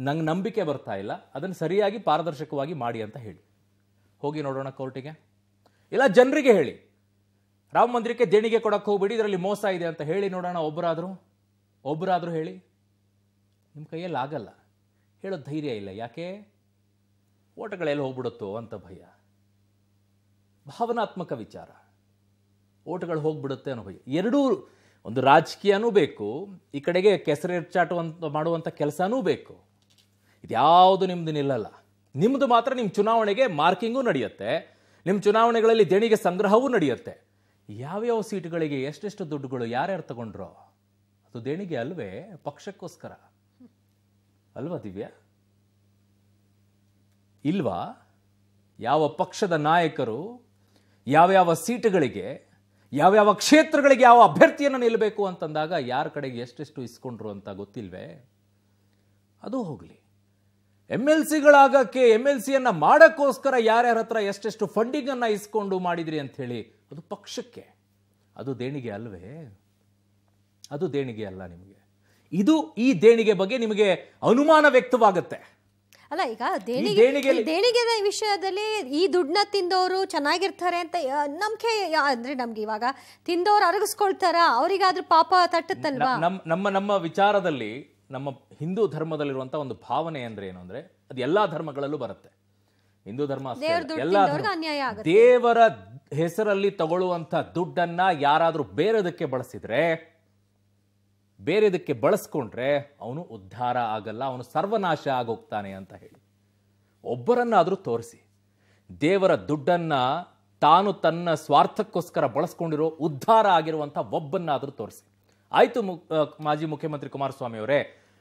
ನಂಗೆ ನಂಬಿಕೆ ಬರ್ತಾ ಇಲ್ಲ ಅದನ್ನು ಸರಿಯಾಗಿ ಪಾರದರ್ಶಕವಾಗಿ ಮಾಡಿ ಅಂತ ಹೇಳಿ ಹೋಗಿ ನೋಡೋಣ ಕೋರ್ಟಿಗೆ ಇಲ್ಲ ಜನರಿಗೆ ಹೇಳಿ ರಾಮ ಮಂದಿರಕ್ಕೆ ದೇಣಿಗೆ ಕೊಡಕ್ಕೆ ಹೋಗ್ಬಿಡಿ ಇದರಲ್ಲಿ ಮೋಸ ಇದೆ ಅಂತ ಹೇಳಿ ನೋಡೋಣ ಒಬ್ಬರಾದರೂ ಒಬ್ಬರಾದರೂ ಹೇಳಿ ನಿಮ್ಮ ಕೈಯಲ್ಲಿ ಆಗಲ್ಲ ಹೇಳೋ ಧೈರ್ಯ ಇಲ್ಲ ಯಾಕೆ ಓಟಗಳೆಲ್ಲ ಹೋಗ್ಬಿಡುತ್ತೋ ಅಂತ ಭಯ ಭಾವನಾತ್ಮಕ ವಿಚಾರ ಓಟಗಳು ಹೋಗ್ಬಿಡುತ್ತೆ ಅನ್ನೋ ಭಯ ಎರಡೂ ಒಂದು ರಾಜಕೀಯನೂ ಬೇಕು ಈ ಕಡೆಗೆ ಕೆಸರೆಚ್ಚಾಟುವಂತ ಮಾಡುವಂಥ ಕೆಲಸನೂ ಬೇಕು ಇದ್ಯಾವುದು ನಿಮ್ಮದು ನಿಲ್ಲಲ್ಲ ನಿಮ್ಮದು ಮಾತ್ರ ನಿಮ್ಮ ಚುನಾವಣೆಗೆ ಮಾರ್ಕಿಂಗೂ ನಡೆಯುತ್ತೆ ನಿಮ್ಮ ಚುನಾವಣೆಗಳಲ್ಲಿ ದೇಣಿಗೆ ಸಂಗ್ರಹವೂ ನಡೆಯುತ್ತೆ ಯಾವ್ಯಾವ ಸೀಟುಗಳಿಗೆ ಎಷ್ಟೆಷ್ಟು ದುಡ್ಡುಗಳು ಯಾರ್ಯಾರು ತಗೊಂಡ್ರೋ ಅದು ದೇಣಿಗೆ ಅಲ್ವೇ ಪಕ್ಷಕ್ಕೋಸ್ಕರ ಅಲ್ವಾ ದಿವ್ಯಾ ಇಲ್ವಾ ಯಾವ ಪಕ್ಷದ ನಾಯಕರು ಯಾವ್ಯಾವ ಸೀಟುಗಳಿಗೆ ಯಾವ್ಯಾವ ಕ್ಷೇತ್ರಗಳಿಗೆ ಯಾವ ಅಭ್ಯರ್ಥಿಯನ್ನು ನಿಲ್ಲಬೇಕು ಅಂತಂದಾಗ ಯಾರ ಕಡೆಗೆ ಎಷ್ಟೆಷ್ಟು ಇಸ್ಕೊಂಡ್ರು ಅಂತ ಗೊತ್ತಿಲ್ವೇ ಅದು ಹೋಗಲಿ ಎಮ್ ಎಲ್ ಸಿಗಳಾಗಕ್ಕೆ ಎಮ್ ಎಲ್ ಸಿಯನ್ನು ಮಾಡೋಕ್ಕೋಸ್ಕರ ಯಾರ್ಯಾರ ಹತ್ರ ಎಷ್ಟೆಷ್ಟು ಫಂಡಿಂಗನ್ನು ಇಸ್ಕೊಂಡು ಮಾಡಿದ್ರಿ ಅಂಥೇಳಿ ಅದು ಪಕ್ಷಕ್ಕೆ ಅದು ದೇಣಿಗೆ ಅಲ್ವೇ ಅದು ದೇಣಿಗೆ ಅಲ್ಲ ನಿಮಗೆ ಇದು ಈ ದೇಣಿಗೆ ಬಗ್ಗೆ ನಿಮಗೆ ಅನುಮಾನ ವ್ಯಕ್ತವಾಗುತ್ತೆ ಅಲ್ಲ ಈಗ ದೇಣಿಗೆದ ವಿಷಯದಲ್ಲಿ ಈ ದುಡ್ಡನ್ನ ತಿಂದವರು ಚೆನ್ನಾಗಿರ್ತಾರೆ ಅಂತ ನಂಬಿಕೆ ಅಂದ್ರೆ ನಮ್ಗೆ ಇವಾಗ ತಿಂದವರು ಅರಗಿಸ್ಕೊಳ್ತಾರ ಅವರಿಗಾದ್ರೂ ಪಾಪ ತಟ್ಟುತ್ತಲ್ವಾ ನಮ್ಮ ನಮ್ಮ ವಿಚಾರದಲ್ಲಿ ನಮ್ಮ ಹಿಂದೂ ಧರ್ಮದಲ್ಲಿರುವಂತಹ ಒಂದು ಭಾವನೆ ಅಂದ್ರೆ ಏನು ಅಂದ್ರೆ ಅದು ಎಲ್ಲಾ ಧರ್ಮಗಳಲ್ಲೂ ಬರುತ್ತೆ ಹಿಂದೂ ಧರ್ಮ ಅನ್ಯಾಯ ದೇವರ ಹೆಸರಲ್ಲಿ ತಗೊಳ್ಳುವಂತ ದುಡ್ಡನ್ನ ಯಾರಾದ್ರೂ ಬೇರೆದಕ್ಕೆ ಬಳಸಿದ್ರೆ ಬೇರೆದಕ್ಕೆ ಬಳಸ್ಕೊಂಡ್ರೆ ಅವನು ಉದ್ಧಾರ ಆಗಲ್ಲ ಅವನು ಸರ್ವನಾಶ ಆಗೋಗ್ತಾನೆ ಅಂತ ಹೇಳಿ ಒಬ್ಬರನ್ನಾದರೂ ತೋರಿಸಿ ದೇವರ ದುಡ್ಡನ್ನು ತಾನು ತನ್ನ ಸ್ವಾರ್ಥಕ್ಕೋಸ್ಕರ ಬಳಸ್ಕೊಂಡಿರೋ ಉದ್ಧಾರ ಆಗಿರುವಂಥ ಒಬ್ಬನ್ನಾದರೂ ತೋರಿಸಿ ಆಯಿತು ಮು ಮಾಜಿ ಮುಖ್ಯಮಂತ್ರಿ ಕುಮಾರಸ್ವಾಮಿ ಅವರೇ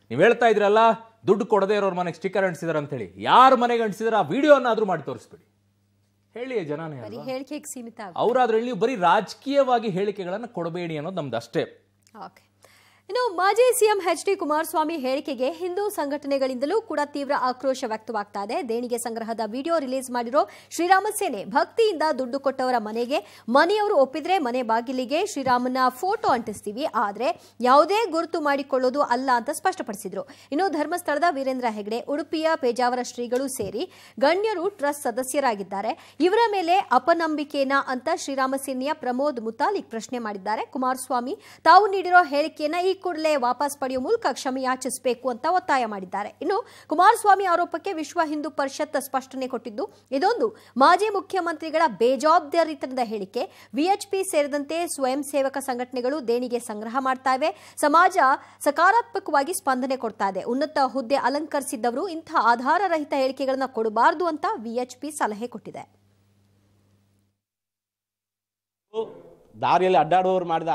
ನೀವು ಹೇಳ್ತಾ ಇದ್ರಲ್ಲ ದುಡ್ಡು ಕೊಡದೇ ಇರೋರ್ ಮನೆಗೆ ಸ್ಟಿಕರ್ ಅಂಟಿಸಿದಾರೆ ಅಂತ ಹೇಳಿ ಯಾರು ಮನೆಗೆ ಅಂಟಿಸಿದ್ರೆ ಆ ವಿಡಿಯೋನಾದರೂ ಮಾಡಿ ತೋರಿಸ್ಬಿಡಿ ಹೇಳಿ ಜನನೇ ಹೇಳಿಕೆಗೆ ಸೀಮಿತ ಅವರಾದ್ರೂ ಇಲ್ಲಿ ಬರೀ ರಾಜಕೀಯವಾಗಿ ಹೇಳಿಕೆಗಳನ್ನು ಕೊಡಬೇಡಿ ಅನ್ನೋದು ನಮ್ದು ಅಷ್ಟೇ ಇನ್ನು ಮಾಜಿ ಸಿಎಂ ಎಚ್ ಡಿ ಕುಮಾರಸ್ವಾಮಿ ಹೇಳಿಕೆಗೆ ಹಿಂದೂ ಸಂಘಟನೆಗಳಿಂದಲೂ ಕೂಡ ತೀವ್ರ ಆಕ್ರೋಶ ವ್ಯಕ್ತವಾಗ್ತಾ ಇದೆ ದೇಣಿಗೆ ಸಂಗ್ರಹದ ವಿಡಿಯೋ ರಿಲೀಸ್ ಮಾಡಿರೋ ಶ್ರೀರಾಮ ಸೇನೆ ಭಕ್ತಿಯಿಂದ ದುಡ್ಡು ಕೊಟ್ಟವರ ಮನೆಗೆ ಮನೆಯವರು ಒಪ್ಪಿದ್ರೆ ಮನೆ ಬಾಗಿಲಿಗೆ ಶ್ರೀರಾಮನ ಫೋಟೋ ಅಂಟಿಸ್ತೀವಿ ಆದರೆ ಯಾವುದೇ ಗುರುತು ಮಾಡಿಕೊಳ್ಳೋದು ಅಲ್ಲ ಅಂತ ಸ್ಪಷ್ಟಪಡಿಸಿದರು ಇನ್ನು ಧರ್ಮಸ್ಥಳದ ವೀರೇಂದ್ರ ಹೆಗ್ಡೆ ಉಡುಪಿಯ ಪೇಜಾವರ ಶ್ರೀಗಳು ಸೇರಿ ಗಣ್ಯರು ಟ್ರಸ್ಟ್ ಸದಸ್ಯರಾಗಿದ್ದಾರೆ ಇವರ ಮೇಲೆ ಅಪನಂಬಿಕೆನಾ ಅಂತ ಶ್ರೀರಾಮ ಸೇನೆಯ ಪ್ರಮೋದ್ ಮುತಾಲಿಕ್ ಪ್ರಶ್ನೆ ಮಾಡಿದ್ದಾರೆ ಕುಮಾರಸ್ವಾಮಿ ತಾವು ನೀಡಿರೋ ಹೇಳಿಕೆಯನ್ನು ಕೂಡಲೇ ವಾಪಸ್ ಪಡೆಯುವ ಮೂಲಕ ಕ್ಷಮೆಯಾಚಿಸಬೇಕು ಅಂತ ಒತ್ತಾಯ ಮಾಡಿದ್ದಾರೆ ಇನ್ನು ಕುಮಾರಸ್ವಾಮಿ ಆರೋಪಕ್ಕೆ ವಿಶ್ವ ಹಿಂದೂ ಪರಿಷತ್ ಸ್ಪಷ್ಟನೆ ಕೊಟ್ಟಿದ್ದು ಇದೊಂದು ಮಾಜಿ ಮುಖ್ಯಮಂತ್ರಿಗಳ ಬೇಜವಾಬ್ದಾರಿತನದ ಹೇಳಿಕೆ ವಿಎಚ್ಪಿ ಸೇರಿದಂತೆ ಸ್ವಯಂ ಸೇವಕ ಸಂಘಟನೆಗಳು ದೇಣಿಗೆ ಸಂಗ್ರಹ ಮಾಡ್ತಾ ಸಮಾಜ ಸಕಾರಾತ್ಮಕವಾಗಿ ಸ್ಪಂದನೆ ಕೊಡ್ತಾ ಇದೆ ಉನ್ನತ ಹುದ್ದೆ ಅಲಂಕರಿಸಿದ್ದವರು ಇಂಥ ಆಧಾರರಹಿತ ಹೇಳಿಕೆಗಳನ್ನು ಕೊಡಬಾರದು ಅಂತ ವಿಎಚ್ಪಿ ಸಲಹೆ ಕೊಟ್ಟಿದೆ ದಾರಿಯಲ್ಲಿ ಅಡ್ಡಾಡುವವರು ಮಾಡಿದ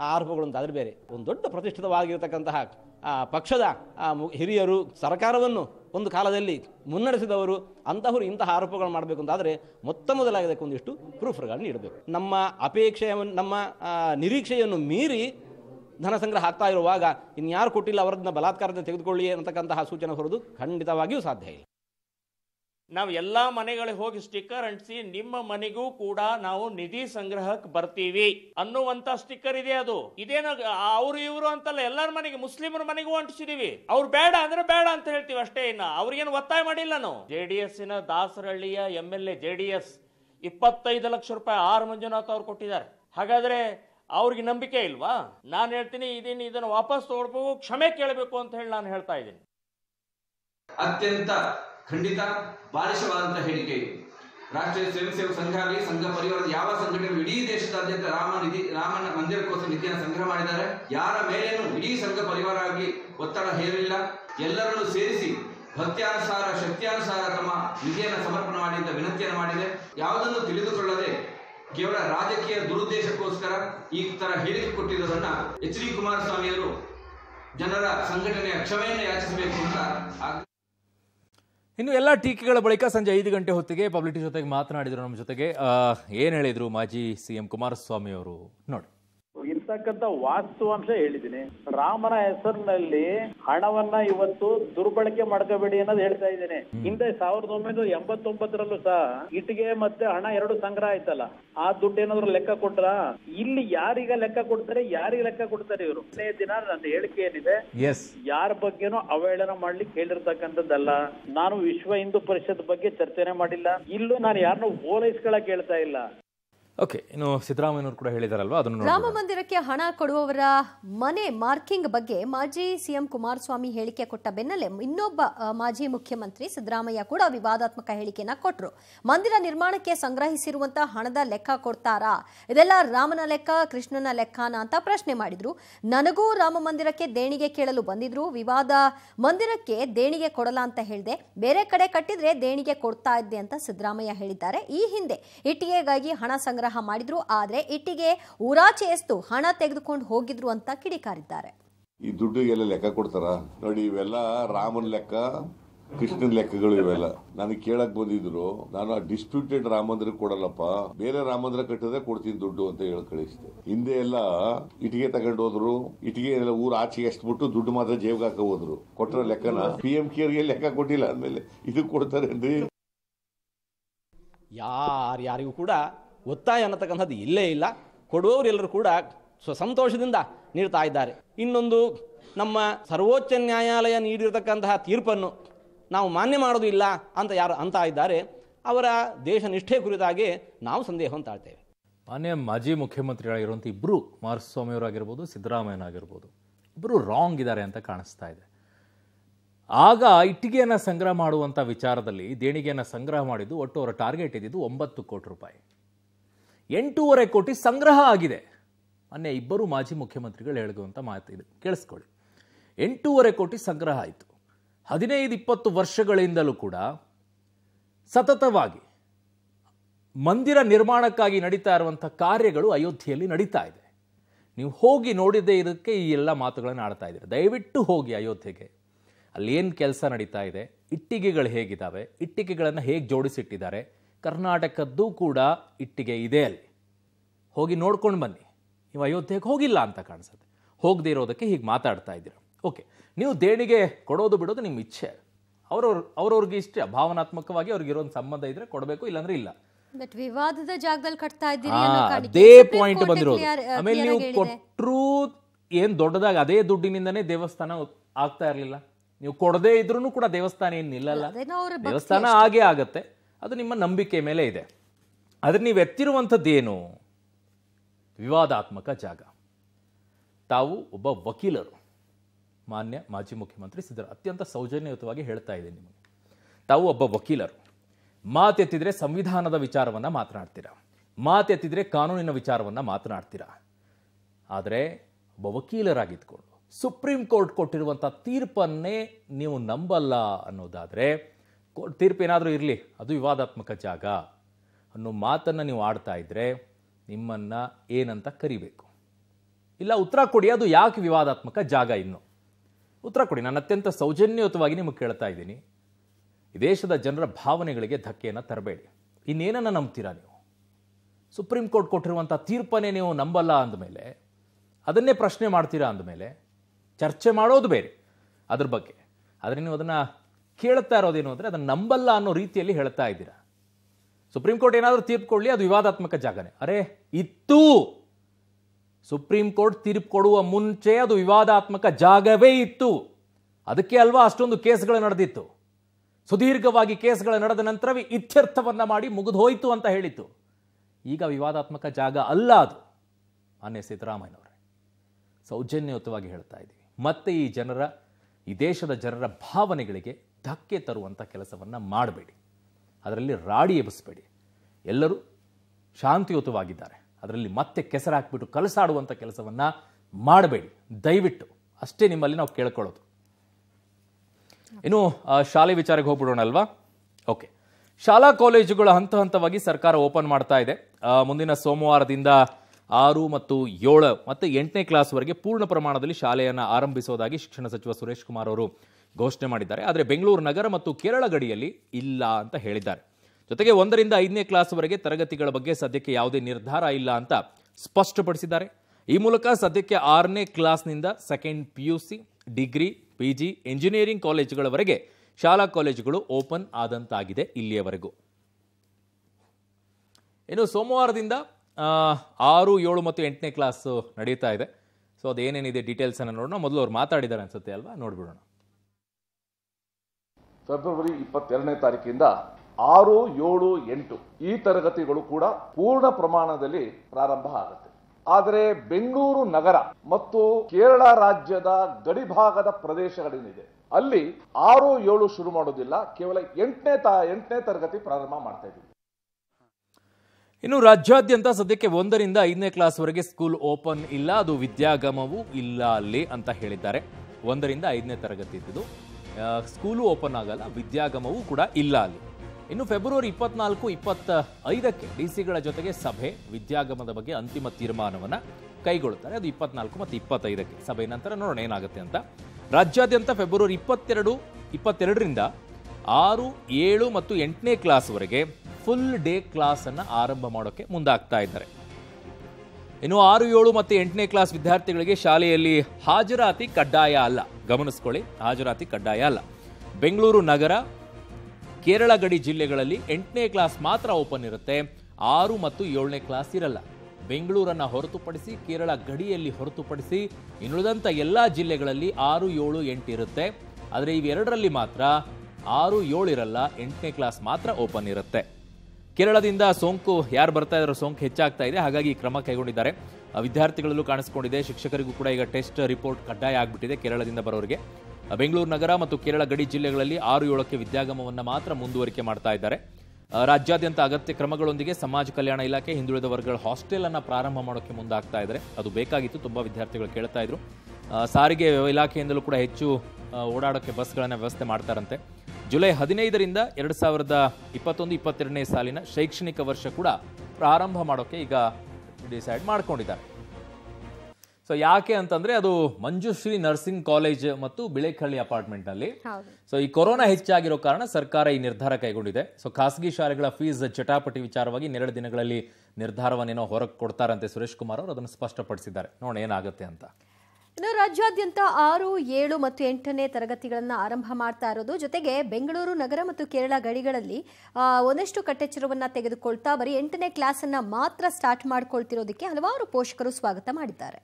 ಆ ಆರೋಪಗಳಂತ ಆದರೆ ಬೇರೆ ಒಂದು ದೊಡ್ಡ ಪ್ರತಿಷ್ಠಿತವಾಗಿರತಕ್ಕಂತಹ ಆ ಪಕ್ಷದ ಆ ಹಿರಿಯರು ಸರ್ಕಾರವನ್ನು ಒಂದು ಕಾಲದಲ್ಲಿ ಮುನ್ನಡೆಸಿದವರು ಅಂತಹವರು ಇಂತಹ ಆರೋಪಗಳು ಮಾಡಬೇಕು ಅಂತಾದರೆ ಮೊತ್ತ ಮೊದಲಾಗಿ ಒಂದಿಷ್ಟು ಪ್ರೂಫ್ಗಳನ್ನು ಇಡಬೇಕು ನಮ್ಮ ಅಪೇಕ್ಷೆಯನ್ನು ನಮ್ಮ ನಿರೀಕ್ಷೆಯನ್ನು ಮೀರಿ ಧನ ಸಂಗ್ರಹ ಆಗ್ತಾ ಇರುವಾಗ ಇನ್ಯಾರು ಕೊಟ್ಟಿಲ್ಲ ಅವರನ್ನ ಬಲಾತ್ಕಾರದಿಂದ ತೆಗೆದುಕೊಳ್ಳಿ ಅಂತಕ್ಕಂತಹ ಸೂಚನೆ ಹೊರದು ಖಂಡಿತವಾಗಿಯೂ ಸಾಧ್ಯ ಇಲ್ಲ ನಾವು ಎಲ್ಲ ಮನೆಗಳಿಗೆ ಹೋಗಿ ಸ್ಟಿಕ್ಕರ್ ಅಂಟಿಸಿ ನಿಮ್ಮ ಮನೆಗೂ ಕೂಡ ನಾವು ನಿಧಿ ಸಂಗ್ರಹಕ್ಕೆ ಬರ್ತೀವಿ ಅನ್ನುವಂತ ಸ್ಟಿಕ್ಕರ್ ಇದೆ ಅದು ಇದೇನೋ ಅವ್ರು ಇವರು ಅಂತಲ್ಲ ಎಲ್ಲರ ಮನೆಗೆ ಮುಸ್ಲಿಮರ ಮನೆಗೂ ಅಂಟಿಸಿದೀವಿ ಅವ್ರು ಬೇಡ ಅಂದ್ರೆ ಬೇಡ ಅಂತ ಹೇಳ್ತೀವಿ ಅಷ್ಟೇ ಇನ್ನ ಅವ್ರಿಗೇನು ಒತ್ತಾಯ ಮಾಡಿಲ್ಲ ನಾವು ಜೆ ಡಿ ಎಸ್ಸಿನ ದಾಸರಹಳ್ಳಿಯ M L A J D S ಇಪ್ಪತ್ತೈದು ಲಕ್ಷ ರೂಪಾಯಿ ಆರ್ ಮಂಜುನಾಥ್ ಅವ್ರು ಕೊಟ್ಟಿದ್ದಾರೆ ಹಾಗಾದ್ರೆ ಅವ್ರಿಗೆ ನಂಬಿಕೆ ಇಲ್ವಾ ನಾನು ಹೇಳ್ತೀನಿ ಇದನ್ನ ಇದನ್ನು ವಾಪಸ್ ತಗೊಳ್ಬೇಕು ಕ್ಷಮೆ ಕೇಳಬೇಕು ಅಂತ ಹೇಳಿ ನಾನು ಹೇಳ್ತಾ ಇದ್ದೀನಿ ಅತ್ಯಂತ ಖಂಡಿತ ಬಾಲಿಶವಾದಂಥ ಹೇಳಿಕೆ ಇದು ರಾಷ್ಟ್ರೀಯ ಸ್ವಯಂ ಸೇವಕ ಸಂಘ ಆಗಲಿ ಸಂಘ ಪರಿವಾರದ ಯಾವ ಸಂಘಟನೆ ಇಡೀ ದೇಶದಾದ್ಯಂತ ರಾಮ ನಿಧಿ ರಾಮನ ಮಂದಿರಕ್ಕೋಸ್ಕರ ನಿಧಿಯನ್ನು ಸಂಗ್ರಹ ಮಾಡಿದ್ದಾರೆ ಯಾರ ಮೇಲೇನು ಇಡೀ ಸಂಘ ಪರಿವಾರ ಆಗಲಿ ಒತ್ತಡ ಹೇರಿಲ್ಲ ಎಲ್ಲರನ್ನೂ ಸೇರಿಸಿ ಭಕ್ತಿಯಾನುಸಾರ ಶಕ್ತಿಯಾನುಸಾರ ತಮ್ಮ ನಿಧಿಯನ್ನು ಸಮರ್ಪಣೆ ಮಾಡಿ ಅಂತ ವಿನಂತಿಯನ್ನು ಮಾಡಿದೆ ಯಾವುದನ್ನು ತಿಳಿದುಕೊಳ್ಳದೆ ಕೇವಲ ರಾಜಕೀಯ ದುರುದ್ದೇಶಕ್ಕೋಸ್ಕರ ಈ ತರ ಹೇಳಿಕೆ ಕೊಟ್ಟಿರೋದನ್ನ ಎಚ್ ಡಿ ಕುಮಾರಸ್ವಾಮಿಯವರು ಜನರ ಸಂಘಟನೆಯ ಕ್ಷಮೆಯನ್ನು ಯಾಚಿಸಬೇಕು ಅಂತ ಇನ್ನು ಎಲ್ಲ ಟೀಕೆಗಳ ಬಳಿಕ ಸಂಜೆ ಐದು ಗಂಟೆ ಹೊತ್ತಿಗೆ ಪಬ್ಲಿಟಿ ಜೊತೆಗೆ ಮಾತನಾಡಿದರು ನಮ್ಮ ಜೊತೆಗೆ ಏನು ಹೇಳಿದರು ಮಾಜಿ ಸಿ ಎಂ ಕುಮಾರಸ್ವಾಮಿ ಅವರು ನೋಡಿ ಇರ್ತಕ್ಕಂಥ ವಾಸ್ತವಾಂಶ ಹೇಳಿದಿನಿ ರಾಮನ ಹೆಸರಿನಲ್ಲಿ ಹಣವನ್ನ ಇವತ್ತು ದುರ್ಬಳಕೆ ಮಾಡ್ಕೋಬೇಡಿ ಅನ್ನೋದು ಹೇಳ್ತಾ ಇದ್ದೇನೆ ಹಿಂದೆ ಸಾವಿರದ ಒಂಬೈನೂರ ಎಂಬತ್ತೊಂಬತ್ತರಲ್ಲೂ ಸಹ ಇಟ್ಟಿಗೆ ಮತ್ತೆ ಹಣ ಎರಡು ಸಂಗ್ರಹ ಆಯ್ತಲ್ಲ ಆ ದುಡ್ಡು ಏನಾದ್ರು ಲೆಕ್ಕ ಕೊಟ್ರ ಇಲ್ಲಿ ಯಾರಿಗ ಲೆಕ್ಕ ಕೊಡ್ತಾರೆ ಯಾರಿಗೆ ಲೆಕ್ಕ ಕೊಡ್ತಾರೆ ಇವರು ದಿನ ನನ್ನ ಹೇಳಿಕೆ ಏನಿದೆ ಯಾರ ಬಗ್ಗೆನೂ ಅವಹೇಳನ ಮಾಡ್ಲಿಕ್ಕೆ ಕೇಳಿರ್ತಕ್ಕಂಥದ್ದಲ್ಲ ನಾನು ವಿಶ್ವ ಹಿಂದೂ ಪರಿಷತ್ ಬಗ್ಗೆ ಚರ್ಚೆನೆ ಮಾಡಿಲ್ಲ ಇಲ್ಲೂ ನಾನು ಯಾರನ್ನೂ ಓಲೈಸ್ಕೊಳಕ್ ಹೇಳ್ತಾ ಇಲ್ಲ ಓಕೆ ಇನ್ನು ಸಿದ್ದರಾಮಯ್ಯನವರು ಕೂಡ ಹೇಳಿದಾರಲ್ವಾ ಅದನ್ನು ರಾಮ ಮಂದಿರಕ್ಕೆ ಹಣ ಕೊಡುವವರ ಮನೆ ಮಾರ್ಕಿಂಗ್ ಬಗ್ಗೆ ಮಾಜಿ ಸಿಎಂ ಕುಮಾರಸ್ವಾಮಿ ಹೇಳಿಕೆ ಕೊಟ್ಟ ಬೆನ್ನಲ್ಲೇ ಇನ್ನೊಬ್ಬ ಮಾಜಿ ಮುಖ್ಯಮಂತ್ರಿ ಸಿದ್ದರಾಮಯ್ಯ ಕೂಡ ವಿವಾದಾತ್ಮಕ ಹೇಳಿಕೆನ ಕೊಟ್ಟರು ಮಂದಿರ ನಿರ್ಮಾಣಕ್ಕೆ ಸಂಗ್ರಹಿಸಿರುವಂತಹ ಹಣದ ಲೆಕ್ಕ ಕೊಡ್ತಾರಾ ಇದೆಲ್ಲ ರಾಮನ ಲೆಕ್ಕ ಕೃಷ್ಣನ ಲೆಕ್ಕನ ಅಂತ ಪ್ರಶ್ನೆ ಮಾಡಿದ್ರು ನನಗೂ ರಾಮ ಮಂದಿರಕ್ಕೆ ದೇಣಿಗೆ ಕೇಳಲು ಬಂದಿದ್ರು ವಿವಾದ ಮಂದಿರಕ್ಕೆ ದೇಣಿಗೆ ಕೊಡಲ ಅಂತ ಹೇಳಿದೆ ಬೇರೆ ಕಡೆ ಕಟ್ಟಿದ್ರೆ ದೇಣಿಗೆ ಕೊಡ್ತಾ ಇದ್ದೆ ಅಂತ ಸಿದ್ದರಾಮಯ್ಯ ಹೇಳಿದ್ದಾರೆ ಈ ಹಿಂದೆ ಇಟ್ಟಿಗೆಗಾಗಿ ಹಣ ಸಂಗ್ರಹ ಸಂಗ್ರಹ ಮಾಡಿದ್ರು ಆದರೆ ಇಟ್ಟಿಗೆ ಊರಾಚೆ ಎಸ್ತು ಹಣ ತೆಗೆದುಕೊಂಡು ಹೋಗಿದ್ರು ಅಂತ ಕಿಡಿಕಾರಿದ್ದಾರೆ ಈ ಎಲ್ಲ ಲೆಕ್ಕ ಕೊಡ್ತಾರ ನೋಡಿ ಇವೆಲ್ಲ ರಾಮನ ಲೆಕ್ಕ ಕೃಷ್ಣನ್ ಲೆಕ್ಕಗಳು ಇವೆಲ್ಲ ನನಗೆ ಕೇಳಕ್ ಬಂದಿದ್ರು ನಾನು ಆ ಡಿಸ್ಪ್ಯೂಟೆಡ್ ರಾಮಂದ್ರ ಕೊಡಲ್ಲಪ್ಪ ಬೇರೆ ರಾಮಂದ್ರ ಕಟ್ಟಿದ್ರೆ ಕೊಡ್ತೀನಿ ದುಡ್ಡು ಅಂತ ಹೇಳಿ ಕಳಿಸಿದೆ ಹಿಂದೆ ಎಲ್ಲ ಇಟ್ಟಿಗೆ ತಗೊಂಡು ಹೋದ್ರು ಇಟ್ಟಿಗೆ ಎಲ್ಲ ಆಚೆ ಎಷ್ಟು ಬಿಟ್ಟು ದುಡ್ಡು ಮಾತ್ರ ಜೇಬ್ಗೆ ಹಾಕ ಹೋದ್ರು ಕೊಟ್ಟರ ಲೆಕ್ಕನ ಪಿ ಎಂ ಕೇರ್ಗೆ ಲೆಕ್ಕ ಕೊಟ್ಟಿಲ್ಲ ಅಂದಮೇಲೆ ಇದು ಕೊಡ್ತಾರೆ ಯಾರ್ಯಾರಿಗೂ ಕೂಡ ಒತ್ತಾಯ ಅನ್ನತಕ್ಕಂಥದ್ದು ಇಲ್ಲೇ ಇಲ್ಲ ಕೊಡುವವರೆಲ್ಲರೂ ಕೂಡ ಸ್ವಸಂತೋಷದಿಂದ ನೀಡ್ತಾ ಇದ್ದಾರೆ ಇನ್ನೊಂದು ನಮ್ಮ ಸರ್ವೋಚ್ಚ ನ್ಯಾಯಾಲಯ ನೀಡಿರತಕ್ಕಂತಹ ತೀರ್ಪನ್ನು ನಾವು ಮಾನ್ಯ ಮಾಡೋದು ಇಲ್ಲ ಅಂತ ಯಾರು ಅಂತ ಇದ್ದಾರೆ ಅವರ ದೇಶ ನಿಷ್ಠೆ ಕುರಿತಾಗಿ ನಾವು ಸಂದೇಹ ಅಂತ ಆಳ್ತೇವೆ ಮಾನ್ಯ ಮಾಜಿ ಮುಖ್ಯಮಂತ್ರಿಗಳಾಗಿರುವಂಥ ಇಬ್ಬರು ಮಾರಸ್ವಾಮಿಯವರಾಗಿರ್ಬೋದು ಸಿದ್ದರಾಮಯ್ಯನಾಗಿರ್ಬೋದು ಇಬ್ಬರು ರಾಂಗ್ ಇದ್ದಾರೆ ಅಂತ ಕಾಣಿಸ್ತಾ ಇದೆ ಆಗ ಇಟ್ಟಿಗೆಯನ್ನು ಸಂಗ್ರಹ ಮಾಡುವಂಥ ವಿಚಾರದಲ್ಲಿ ದೇಣಿಗೆಯನ್ನು ಸಂಗ್ರಹ ಮಾಡಿದ್ದು ಒಟ್ಟು ಅವರ ಟಾರ್ಗೆಟ್ ಇದ್ದಿದ್ದು ಒಂಬತ್ತು ಕೋಟಿ ರೂಪಾಯಿ ಎಂಟೂವರೆ ಕೋಟಿ ಸಂಗ್ರಹ ಆಗಿದೆ ಅನ್ನೇ ಇಬ್ಬರು ಮಾಜಿ ಮುಖ್ಯಮಂತ್ರಿಗಳು ಮಾತು ಮಾತಿದೆ ಕೇಳಿಸ್ಕೊಳ್ಳಿ ಎಂಟೂವರೆ ಕೋಟಿ ಸಂಗ್ರಹ ಆಯಿತು ಹದಿನೈದು ಇಪ್ಪತ್ತು ವರ್ಷಗಳಿಂದಲೂ ಕೂಡ ಸತತವಾಗಿ ಮಂದಿರ ನಿರ್ಮಾಣಕ್ಕಾಗಿ ನಡೀತಾ ಇರುವಂಥ ಕಾರ್ಯಗಳು ಅಯೋಧ್ಯೆಯಲ್ಲಿ ನಡೀತಾ ಇದೆ ನೀವು ಹೋಗಿ ನೋಡಿದ್ದೇ ಇದಕ್ಕೆ ಈ ಎಲ್ಲ ಮಾತುಗಳನ್ನು ಆಡ್ತಾ ಇದ್ದೀರಿ ದಯವಿಟ್ಟು ಹೋಗಿ ಅಯೋಧ್ಯೆಗೆ ಅಲ್ಲಿ ಏನು ಕೆಲಸ ನಡೀತಾ ಇದೆ ಇಟ್ಟಿಗೆಗಳು ಹೇಗಿದ್ದಾವೆ ಇಟ್ಟಿಗೆಗಳನ್ನು ಹೇಗೆ ಜೋಡಿಸಿಟ್ಟಿದ್ದಾರೆ ಕರ್ನಾಟಕದ್ದು ಕೂಡ ಇಟ್ಟಿಗೆ ಇದೆ ಅಲ್ಲಿ ಹೋಗಿ ನೋಡ್ಕೊಂಡು ಬನ್ನಿ ನೀವು ಅಯೋಧ್ಯೆಗೆ ಹೋಗಿಲ್ಲ ಅಂತ ಕಾಣಿಸುತ್ತೆ ಹೋಗದೆ ಇರೋದಕ್ಕೆ ಹೀಗೆ ಮಾತಾಡ್ತಾ ಇದ್ದೀರ ಓಕೆ ನೀವು ದೇಣಿಗೆ ಕೊಡೋದು ಬಿಡೋದು ನಿಮ್ಮ ಇಚ್ಛೆ ಅವ್ರವ್ರ ಅವ್ರವ್ರಿಗೆ ಇಷ್ಟ ಭಾವನಾತ್ಮಕವಾಗಿ ಅವ್ರಿಗೆ ಇರೋದು ಸಂಬಂಧ ಇದ್ರೆ ಕೊಡಬೇಕು ಇಲ್ಲಾಂದ್ರೆ ಇಲ್ಲ ವಿವಾದದ ಜಾಗದಲ್ಲಿ ಕಟ್ತಾ ಇದ್ದೀರಿ ಅದೇ ಪಾಯಿಂಟ್ ಬಂದಿರೋದು ಆಮೇಲೆ ನೀವು ಕೊಟ್ಟರು ಏನು ದೊಡ್ಡದಾಗ ಅದೇ ದುಡ್ಡಿನಿಂದನೇ ದೇವಸ್ಥಾನ ಆಗ್ತಾ ಇರಲಿಲ್ಲ ನೀವು ಕೊಡದೇ ಇದ್ರೂ ಕೂಡ ದೇವಸ್ಥಾನ ಏನು ನಿಲ್ಲಲ್ಲ ದೇವಸ್ಥಾನ ಆಗೇ ಆಗತ್ತೆ ಅದು ನಿಮ್ಮ ನಂಬಿಕೆ ಮೇಲೆ ಇದೆ ಆದರೆ ನೀವು ಎತ್ತಿರುವಂಥದ್ದೇನು ವಿವಾದಾತ್ಮಕ ಜಾಗ ತಾವು ಒಬ್ಬ ವಕೀಲರು ಮಾನ್ಯ ಮಾಜಿ ಮುಖ್ಯಮಂತ್ರಿ ಸಿದ್ದರ ಅತ್ಯಂತ ಸೌಜನ್ಯಯುತವಾಗಿ ಹೇಳ್ತಾ ಇದ್ದೀನಿ ನಿಮಗೆ ತಾವು ಒಬ್ಬ ವಕೀಲರು ಮಾತೆತ್ತಿದರೆ ಸಂವಿಧಾನದ ವಿಚಾರವನ್ನು ಮಾತನಾಡ್ತೀರಾ ಮಾತೆತ್ತಿದರೆ ಕಾನೂನಿನ ವಿಚಾರವನ್ನು ಮಾತನಾಡ್ತೀರಾ ಆದರೆ ಒಬ್ಬ ವಕೀಲರಾಗಿದ್ದುಕೊಂಡು ಸುಪ್ರೀಂ ಕೋರ್ಟ್ ಕೊಟ್ಟಿರುವಂಥ ತೀರ್ಪನ್ನೇ ನೀವು ನಂಬಲ್ಲ ಅನ್ನೋದಾದರೆ ತೀರ್ಪು ಏನಾದರೂ ಇರಲಿ ಅದು ವಿವಾದಾತ್ಮಕ ಜಾಗ ಅನ್ನೋ ಮಾತನ್ನು ನೀವು ಆಡ್ತಾ ಇದ್ದರೆ ನಿಮ್ಮನ್ನು ಏನಂತ ಕರಿಬೇಕು ಇಲ್ಲ ಉತ್ತರ ಕೊಡಿ ಅದು ಯಾಕೆ ವಿವಾದಾತ್ಮಕ ಜಾಗ ಇನ್ನು ಉತ್ತರ ಕೊಡಿ ನಾನು ಅತ್ಯಂತ ಸೌಜನ್ಯಯುತವಾಗಿ ನಿಮಗೆ ಕೇಳ್ತಾ ಇದ್ದೀನಿ ದೇಶದ ಜನರ ಭಾವನೆಗಳಿಗೆ ಧಕ್ಕೆಯನ್ನು ತರಬೇಡಿ ಇನ್ನೇನನ್ನು ನಂಬ್ತೀರಾ ನೀವು ಸುಪ್ರೀಂ ಕೋರ್ಟ್ ಕೊಟ್ಟಿರುವಂಥ ತೀರ್ಪನ್ನೇ ನೀವು ನಂಬಲ್ಲ ಅಂದಮೇಲೆ ಅದನ್ನೇ ಪ್ರಶ್ನೆ ಮಾಡ್ತೀರಾ ಅಂದಮೇಲೆ ಚರ್ಚೆ ಮಾಡೋದು ಬೇರೆ ಅದ್ರ ಬಗ್ಗೆ ಆದರೆ ನೀವು ಅದನ್ನು ಕೇಳ್ತಾ ಇರೋದೇನು ಅಂದರೆ ಅದನ್ನು ನಂಬಲ್ಲ ಅನ್ನೋ ರೀತಿಯಲ್ಲಿ ಹೇಳ್ತಾ ಇದ್ದೀರಾ ಸುಪ್ರೀಂ ಕೋರ್ಟ್ ಏನಾದರೂ ಕೊಡ್ಲಿ ಅದು ವಿವಾದಾತ್ಮಕ ಜಾಗನೇ ಅರೆ ಇತ್ತು ಸುಪ್ರೀಂ ಕೋರ್ಟ್ ತೀರ್ಪು ಕೊಡುವ ಮುಂಚೆ ಅದು ವಿವಾದಾತ್ಮಕ ಜಾಗವೇ ಇತ್ತು ಅದಕ್ಕೆ ಅಲ್ವಾ ಅಷ್ಟೊಂದು ಕೇಸ್ಗಳು ನಡೆದಿತ್ತು ಸುದೀರ್ಘವಾಗಿ ಕೇಸ್ಗಳು ನಡೆದ ನಂತರವೇ ಇತ್ಯರ್ಥವನ್ನು ಮಾಡಿ ಮುಗಿದು ಹೋಯಿತು ಅಂತ ಹೇಳಿತ್ತು ಈಗ ವಿವಾದಾತ್ಮಕ ಜಾಗ ಅಲ್ಲ ಅದು ಮಾನ್ಯ ಸಿದ್ದರಾಮಯ್ಯನವರೇ ಸೌಜನ್ಯಯುತವಾಗಿ ಹೇಳ್ತಾ ಇದ್ದೀವಿ ಮತ್ತೆ ಈ ಜನರ ಈ ದೇಶದ ಜನರ ಭಾವನೆಗಳಿಗೆ ಧಕ್ಕೆ ತರುವಂಥ ಕೆಲಸವನ್ನು ಮಾಡಬೇಡಿ ಅದರಲ್ಲಿ ರಾಡಿ ಎಬ್ಬಿಸಬೇಡಿ ಎಲ್ಲರೂ ಶಾಂತಿಯುತವಾಗಿದ್ದಾರೆ ಅದರಲ್ಲಿ ಮತ್ತೆ ಕೆಸರಾಕ್ಬಿಟ್ಟು ಕಲಸಾಡುವಂಥ ಕೆಲಸವನ್ನು ಮಾಡಬೇಡಿ ದಯವಿಟ್ಟು ಅಷ್ಟೇ ನಿಮ್ಮಲ್ಲಿ ನಾವು ಕೇಳ್ಕೊಳ್ಳೋದು ಇನ್ನು ಶಾಲೆ ವಿಚಾರಕ್ಕೆ ಹೋಗ್ಬಿಡೋಣ ಅಲ್ವಾ ಓಕೆ ಶಾಲಾ ಕಾಲೇಜುಗಳ ಹಂತ ಹಂತವಾಗಿ ಸರ್ಕಾರ ಓಪನ್ ಮಾಡ್ತಾ ಇದೆ ಮುಂದಿನ ಸೋಮವಾರದಿಂದ ಆರು ಮತ್ತು ಏಳು ಮತ್ತು ಎಂಟನೇ ಕ್ಲಾಸ್ವರೆಗೆ ಪೂರ್ಣ ಪ್ರಮಾಣದಲ್ಲಿ ಶಾಲೆಯನ್ನು ಆರಂಭಿಸೋದಾಗಿ ಶಿಕ್ಷಣ ಸಚಿವ ಸುರೇಶ್ ಕುಮಾರ್ ಅವರು ಘೋಷಣೆ ಮಾಡಿದ್ದಾರೆ ಆದರೆ ಬೆಂಗಳೂರು ನಗರ ಮತ್ತು ಕೇರಳ ಗಡಿಯಲ್ಲಿ ಇಲ್ಲ ಅಂತ ಹೇಳಿದ್ದಾರೆ ಜೊತೆಗೆ ಒಂದರಿಂದ ಐದನೇ ಕ್ಲಾಸ್ವರೆಗೆ ತರಗತಿಗಳ ಬಗ್ಗೆ ಸದ್ಯಕ್ಕೆ ಯಾವುದೇ ನಿರ್ಧಾರ ಇಲ್ಲ ಅಂತ ಸ್ಪಷ್ಟಪಡಿಸಿದ್ದಾರೆ ಈ ಮೂಲಕ ಸದ್ಯಕ್ಕೆ ಆರನೇ ಕ್ಲಾಸ್ನಿಂದ second P U C degree P G engineering ಕಾಲೇಜುಗಳವರೆಗೆ ಶಾಲಾ ಕಾಲೇಜುಗಳು ಓಪನ್ ಆದಂತಾಗಿದೆ ಇಲ್ಲಿಯವರೆಗೂ ಇನ್ನು ಸೋಮವಾರದಿಂದ ಆರು ಏಳು ಮತ್ತು ಎಂಟನೇ ಕ್ಲಾಸು ನಡೀತಾ ಇದೆ ಸೊ ಅದೇನೇನಿದೆ ಡೀಟೇಲ್ಸನ್ನು ನೋಡೋಣ ಮೊದಲು ಅವ್ರು ಮಾತಾಡಿದ್ದಾರೆ ಅನ್ಸುತ್ತೆ ಅಲ್ವಾ ನೋಡಿಬಿಡೋಣ ಫೆಬ್ರವರಿ ಇಪ್ಪತ್ತೆರಡನೇ ತಾರೀಕಿಂದ ಆರು ಏಳು ಎಂಟು ಈ ತರಗತಿಗಳು ಕೂಡ ಪೂರ್ಣ ಪ್ರಮಾಣದಲ್ಲಿ ಪ್ರಾರಂಭ ಆಗುತ್ತೆ ಆದರೆ ಬೆಂಗಳೂರು ನಗರ ಮತ್ತು ಕೇರಳ ರಾಜ್ಯದ ಗಡಿಭಾಗದ ಪ್ರದೇಶಗಳೇನಿದೆ ಅಲ್ಲಿ ಆರು ಏಳು ಶುರು ಮಾಡೋದಿಲ್ಲ ಕೇವಲ ಎಂಟನೇ ತ ಎಂಟನೇ ತರಗತಿ ಪ್ರಾರಂಭ ಮಾಡ್ತಾ ಇದ್ದೀವಿ ಇನ್ನು ರಾಜ್ಯಾದ್ಯಂತ ಸದ್ಯಕ್ಕೆ ಒಂದರಿಂದ ಐದನೇ ಕ್ಲಾಸ್ವರೆಗೆ ಸ್ಕೂಲ್ ಓಪನ್ ಇಲ್ಲ ಅದು ವಿದ್ಯಾಗಮವೂ ಇಲ್ಲ ಅಲ್ಲಿ ಅಂತ ಹೇಳಿದ್ದಾರೆ ಒಂದರಿಂದ ಐದನೇ ತರಗತಿ ಇದ್ದಿದ್ದು ಸ್ಕೂಲು ಓಪನ್ ಆಗಲ್ಲ ವಿದ್ಯಾಗಮವೂ ಕೂಡ ಇಲ್ಲ ಅಲ್ಲಿ ಇನ್ನು ಫೆಬ್ರವರಿ ಇಪ್ಪತ್ನಾಲ್ಕು ಇಪ್ಪತ್ತ ಐದಕ್ಕೆ ಡಿ ಸಿಗಳ ಜೊತೆಗೆ ಸಭೆ ವಿದ್ಯಾಗಮದ ಬಗ್ಗೆ ಅಂತಿಮ ತೀರ್ಮಾನವನ್ನು ಕೈಗೊಳ್ಳುತ್ತಾರೆ ಅದು ಇಪ್ಪತ್ನಾಲ್ಕು ಮತ್ತು ಇಪ್ಪತ್ತೈದಕ್ಕೆ ಸಭೆ ನಂತರ ನೋಡೋಣ ಏನಾಗುತ್ತೆ ಅಂತ ರಾಜ್ಯಾದ್ಯಂತ ಫೆಬ್ರವರಿ ಇಪ್ಪತ್ತೆರಡು ಇಪ್ಪತ್ತೆರಡರಿಂದ ಆರು ಏಳು ಮತ್ತು ಎಂಟನೇ ಕ್ಲಾಸ್ವರೆಗೆ ಫುಲ್ ಡೇ ಕ್ಲಾಸನ್ನು ಆರಂಭ ಮಾಡೋಕ್ಕೆ ಮುಂದಾಗ್ತಾ ಇದ್ದಾರೆ ಇನ್ನು ಆರು ಏಳು ಮತ್ತು ಎಂಟನೇ ಕ್ಲಾಸ್ ವಿದ್ಯಾರ್ಥಿಗಳಿಗೆ ಶಾಲೆಯಲ್ಲಿ ಹಾಜರಾತಿ ಕಡ್ಡಾಯ ಅಲ್ಲ ಗಮನಿಸ್ಕೊಳ್ಳಿ ಹಾಜರಾತಿ ಕಡ್ಡಾಯ ಅಲ್ಲ ಬೆಂಗಳೂರು ನಗರ ಕೇರಳ ಗಡಿ ಜಿಲ್ಲೆಗಳಲ್ಲಿ ಎಂಟನೇ ಕ್ಲಾಸ್ ಮಾತ್ರ ಓಪನ್ ಇರುತ್ತೆ ಆರು ಮತ್ತು ಏಳನೇ ಕ್ಲಾಸ್ ಇರಲ್ಲ ಬೆಂಗಳೂರನ್ನು ಹೊರತುಪಡಿಸಿ ಕೇರಳ ಗಡಿಯಲ್ಲಿ ಹೊರತುಪಡಿಸಿ ಇನ್ನುಳಿದಂಥ ಎಲ್ಲ ಜಿಲ್ಲೆಗಳಲ್ಲಿ ಆರು ಏಳು ಎಂಟು ಇರುತ್ತೆ ಆದರೆ ಇವೆರಡರಲ್ಲಿ ಮಾತ್ರ ಆರು ಏಳು ಇರಲ್ಲ ಎಂಟನೇ ಕ್ಲಾಸ್ ಮಾತ್ರ ಓಪನ್ ಇರುತ್ತೆ ಕೇರಳದಿಂದ ಸೋಂಕು ಯಾರು ಬರ್ತಾ ಇದ್ದಾರೋ ಸೋಂಕು ಹೆಚ್ಚಾಗ್ತಾ ಇದೆ ಹಾಗಾಗಿ ಈ ಕ್ರಮ ಕೈಗೊಂಡಿದ್ದಾರೆ ವಿದ್ಯಾರ್ಥಿಗಳಲ್ಲೂ ಕಾಣಿಸ್ಕೊಂಡಿದೆ ಶಿಕ್ಷಕರಿಗೂ ಕೂಡ ಈಗ ಟೆಸ್ಟ್ ರಿಪೋರ್ಟ್ ಕಡ್ಡಾಯ ಆಗಿಬಿಟ್ಟಿದೆ ಕೇರಳದಿಂದ ಬರೋರಿಗೆ ಬೆಂಗಳೂರು ನಗರ ಮತ್ತು ಕೇರಳ ಗಡಿ ಜಿಲ್ಲೆಗಳಲ್ಲಿ ಆರು ಏಳಕ್ಕೆ ವಿದ್ಯಾಗಮವನ್ನು ಮಾತ್ರ ಮುಂದುವರಿಕೆ ಮಾಡ್ತಾ ಇದ್ದಾರೆ ರಾಜ್ಯಾದ್ಯಂತ ಅಗತ್ಯ ಕ್ರಮಗಳೊಂದಿಗೆ ಸಮಾಜ ಕಲ್ಯಾಣ ಇಲಾಖೆ ಹಿಂದುಳಿದ ವರ್ಗಗಳ ಹಾಸ್ಟೆಲ್ ಅನ್ನು ಪ್ರಾರಂಭ ಮಾಡೋಕ್ಕೆ ಮುಂದಾಗ್ತಾ ಇದ್ದಾರೆ ಅದು ಬೇಕಾಗಿತ್ತು ತುಂಬ ವಿದ್ಯಾರ್ಥಿಗಳು ಕೇಳ್ತಾ ಇದ್ರು ಸಾರಿಗೆ ಇಲಾಖೆಯಿಂದಲೂ ಕೂಡ ಹೆಚ್ಚು ಓಡಾಡೋಕ್ಕೆ ಬಸ್ಗಳನ್ನು ವ್ಯವಸ್ಥೆ ಮಾಡ್ತಾರಂತೆ ಜುಲೈ ಹದಿನೈದರಿಂದ ಎರಡು ಸಾವಿರದ ಇಪ್ಪತ್ತೊಂದು ಇಪ್ಪತ್ತೆರಡನೇ ಸಾಲಿನ ಶೈಕ್ಷಣಿಕ ವರ್ಷ ಕೂಡ ಪ್ರಾರಂಭ ಮಾಡೋಕ್ಕೆ ಈಗ ಡಿಸೈಡ್ ಮಾಡ್ಕೊಂಡಿದ್ದಾರೆ ಸೊ ಯಾಕೆ ಅಂತಂದ್ರೆ ಅದು ಮಂಜುಶ್ರೀ ನರ್ಸಿಂಗ್ ಕಾಲೇಜ್ ಮತ್ತು ಬಿಳೆಕಳ್ಳಿ ನಲ್ಲಿ ಸೊ ಈ ಕೊರೋನಾ ಹೆಚ್ಚಾಗಿರೋ ಕಾರಣ ಸರ್ಕಾರ ಈ ನಿರ್ಧಾರ ಕೈಗೊಂಡಿದೆ ಸೊ ಖಾಸಗಿ ಶಾಲೆಗಳ ಫೀಸ್ ಚಟಾಪಟಿ ವಿಚಾರವಾಗಿ ಇನ್ನೆರಡು ದಿನಗಳಲ್ಲಿ ನಿರ್ಧಾರವನ್ನೇನೋ ಹೊರಗೆ ಕೊಡ್ತಾರಂತೆ ಸುರೇಶ್ ಕುಮಾರ್ ಅವರು ಅದನ್ನು ಸ್ಪಷ್ಟಪಡಿಸಿದ್ದಾರೆ ನೋಡೋಣ ಏನಾಗುತ್ತೆ ಅಂತ ಇನ್ನು ರಾಜ್ಯಾದ್ಯಂತ ಆರು ಏಳು ಮತ್ತು ಎಂಟನೇ ತರಗತಿಗಳನ್ನು ಆರಂಭ ಮಾಡ್ತಾ ಇರೋದು ಜೊತೆಗೆ ಬೆಂಗಳೂರು ನಗರ ಮತ್ತು ಕೇರಳ ಗಡಿಗಳಲ್ಲಿ ಒಂದಷ್ಟು ಕಟ್ಟೆಚ್ಚರವನ್ನು ತೆಗೆದುಕೊಳ್ತಾ ಬರೀ ಎಂಟನೇ ಕ್ಲಾಸನ್ನು ಮಾತ್ರ ಸ್ಟಾರ್ಟ್ ಮಾಡ್ಕೊಳ್ತಿರೋದಕ್ಕೆ ಹಲವಾರು ಪೋಷಕರು ಸ್ವಾಗತ ಮಾಡಿದ್ದಾರೆ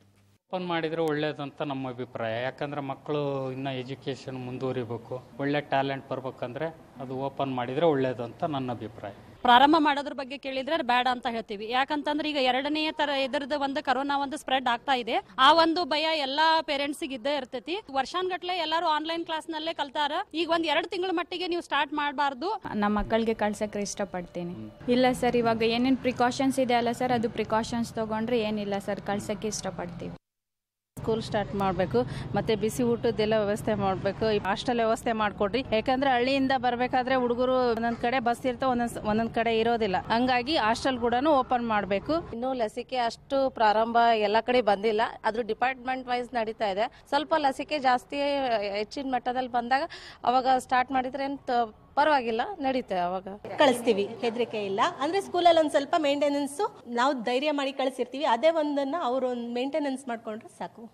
ಓಪನ್ ಮಾಡಿದರೆ ಒಳ್ಳೇದಂತ ನಮ್ಮ ಅಭಿಪ್ರಾಯ ಯಾಕಂದರೆ ಮಕ್ಕಳು ಇನ್ನ ಎಜುಕೇಶನ್ ಮುಂದುವರಿಬೇಕು ಒಳ್ಳೆ ಟ್ಯಾಲೆಂಟ್ ಬರ್ಬೇಕಂದ್ರೆ ಅದು ಓಪನ್ ಮಾಡಿದರೆ ಒಳ್ಳೇದಂತ ನನ್ನ ಅಭಿಪ್ರಾಯ ಪ್ರಾರಂಭ ಮಾಡೋದ್ರ ಬಗ್ಗೆ ಕೇಳಿದ್ರೆ ಬೇಡ ಅಂತ ಹೇಳ್ತೀವಿ ಯಾಕಂತಂದ್ರೆ ಈಗ ಎರಡನೇ ತರ ಎದುರದ ಒಂದು ಕರೋನಾ ಒಂದು ಸ್ಪ್ರೆಡ್ ಆಗ್ತಾ ಇದೆ ಆ ಒಂದು ಭಯ ಎಲ್ಲಾ ಪೇರೆಂಟ್ಸ್ ಇದ್ದೇ ಇರ್ತೈತಿ ವರ್ಷಾನ್ಗಟ್ಲೆ ಎಲ್ಲರೂ ಆನ್ಲೈನ್ ಕ್ಲಾಸ್ ನಲ್ಲೇ ಕಲ್ತಾರ ಈಗ ಒಂದ್ ಎರಡು ತಿಂಗಳ ಮಟ್ಟಿಗೆ ನೀವು ಸ್ಟಾರ್ಟ್ ಮಾಡಬಾರ್ದು ನಮ್ಮ ಮಕ್ಕಳಿಗೆ ಕಳ್ಸಕ್ಕೆ ಇಷ್ಟಪಡ್ತೀನಿ ಇಲ್ಲ ಸರ್ ಇವಾಗ ಏನೇನ್ ಪ್ರಿಕಾಷನ್ಸ್ ಇದೆ ಅಲ್ಲ ಸರ್ ಅದು ಪ್ರಿಕಾಷನ್ಸ್ ತಗೊಂಡ್ರೆ ಏನಿಲ್ಲ ಸರ್ ಕಳ್ಸಕ್ಕೆ ಇಷ್ಟಪಡ್ತೀವಿ ಸ್ಕೂಲ್ ಸ್ಟಾರ್ಟ್ ಮಾಡಬೇಕು ಮತ್ತೆ ಬಿಸಿ ಊಟದ್ದೆಲ್ಲ ವ್ಯವಸ್ಥೆ ಮಾಡಬೇಕು ಹಾಸ್ಟೆಲ್ ವ್ಯವಸ್ಥೆ ಮಾಡಿಕೊಡ್ರಿ ಯಾಕಂದ್ರೆ ಹಳ್ಳಿಯಿಂದ ಬರಬೇಕಾದ್ರೆ ಹುಡುಗರು ಒಂದೊಂದು ಕಡೆ ಬಸ್ ಇರ್ತಾವೆ ಒಂದೊಂದು ಒಂದೊಂದು ಕಡೆ ಇರೋದಿಲ್ಲ ಹಂಗಾಗಿ ಹಾಸ್ಟೆಲ್ ಕೂಡ ಓಪನ್ ಮಾಡಬೇಕು ಇನ್ನು ಲಸಿಕೆ ಅಷ್ಟು ಪ್ರಾರಂಭ ಎಲ್ಲ ಕಡೆ ಬಂದಿಲ್ಲ ಅದ್ರ ಡಿಪಾರ್ಟ್ಮೆಂಟ್ ವೈಸ್ ನಡೀತಾ ಇದೆ ಸ್ವಲ್ಪ ಲಸಿಕೆ ಜಾಸ್ತಿ ಹೆಚ್ಚಿನ ಮಟ್ಟದಲ್ಲಿ ಬಂದಾಗ ಅವಾಗ ಸ್ಟಾರ್ಟ್ ಮಾಡಿದ್ರೆ ಪರವಾಗಿಲ್ಲ ನಡೀತೆ ಅವಾಗ ಕಳಿಸ್ತೀವಿ ಹೆದರಿಕೆ ಇಲ್ಲ ಅಂದ್ರೆ ಸ್ಕೂಲಲ್ಲಿ ಒಂದ್ ಸ್ವಲ್ಪ ಮೇಂಟೆನೆನ್ಸ್ ನಾವು ಧೈರ್ಯ ಮಾಡಿ ಕಳಿಸಿರ್ತೀವಿ ಅದೇ ಒಂದನ್ನ ಅವ್ರು ಒಂದ್ ಮೇಂಟೆನೆನ್ಸ್ ಮಾಡ್ಕೊಂಡ್ರೆ ಸಾಕು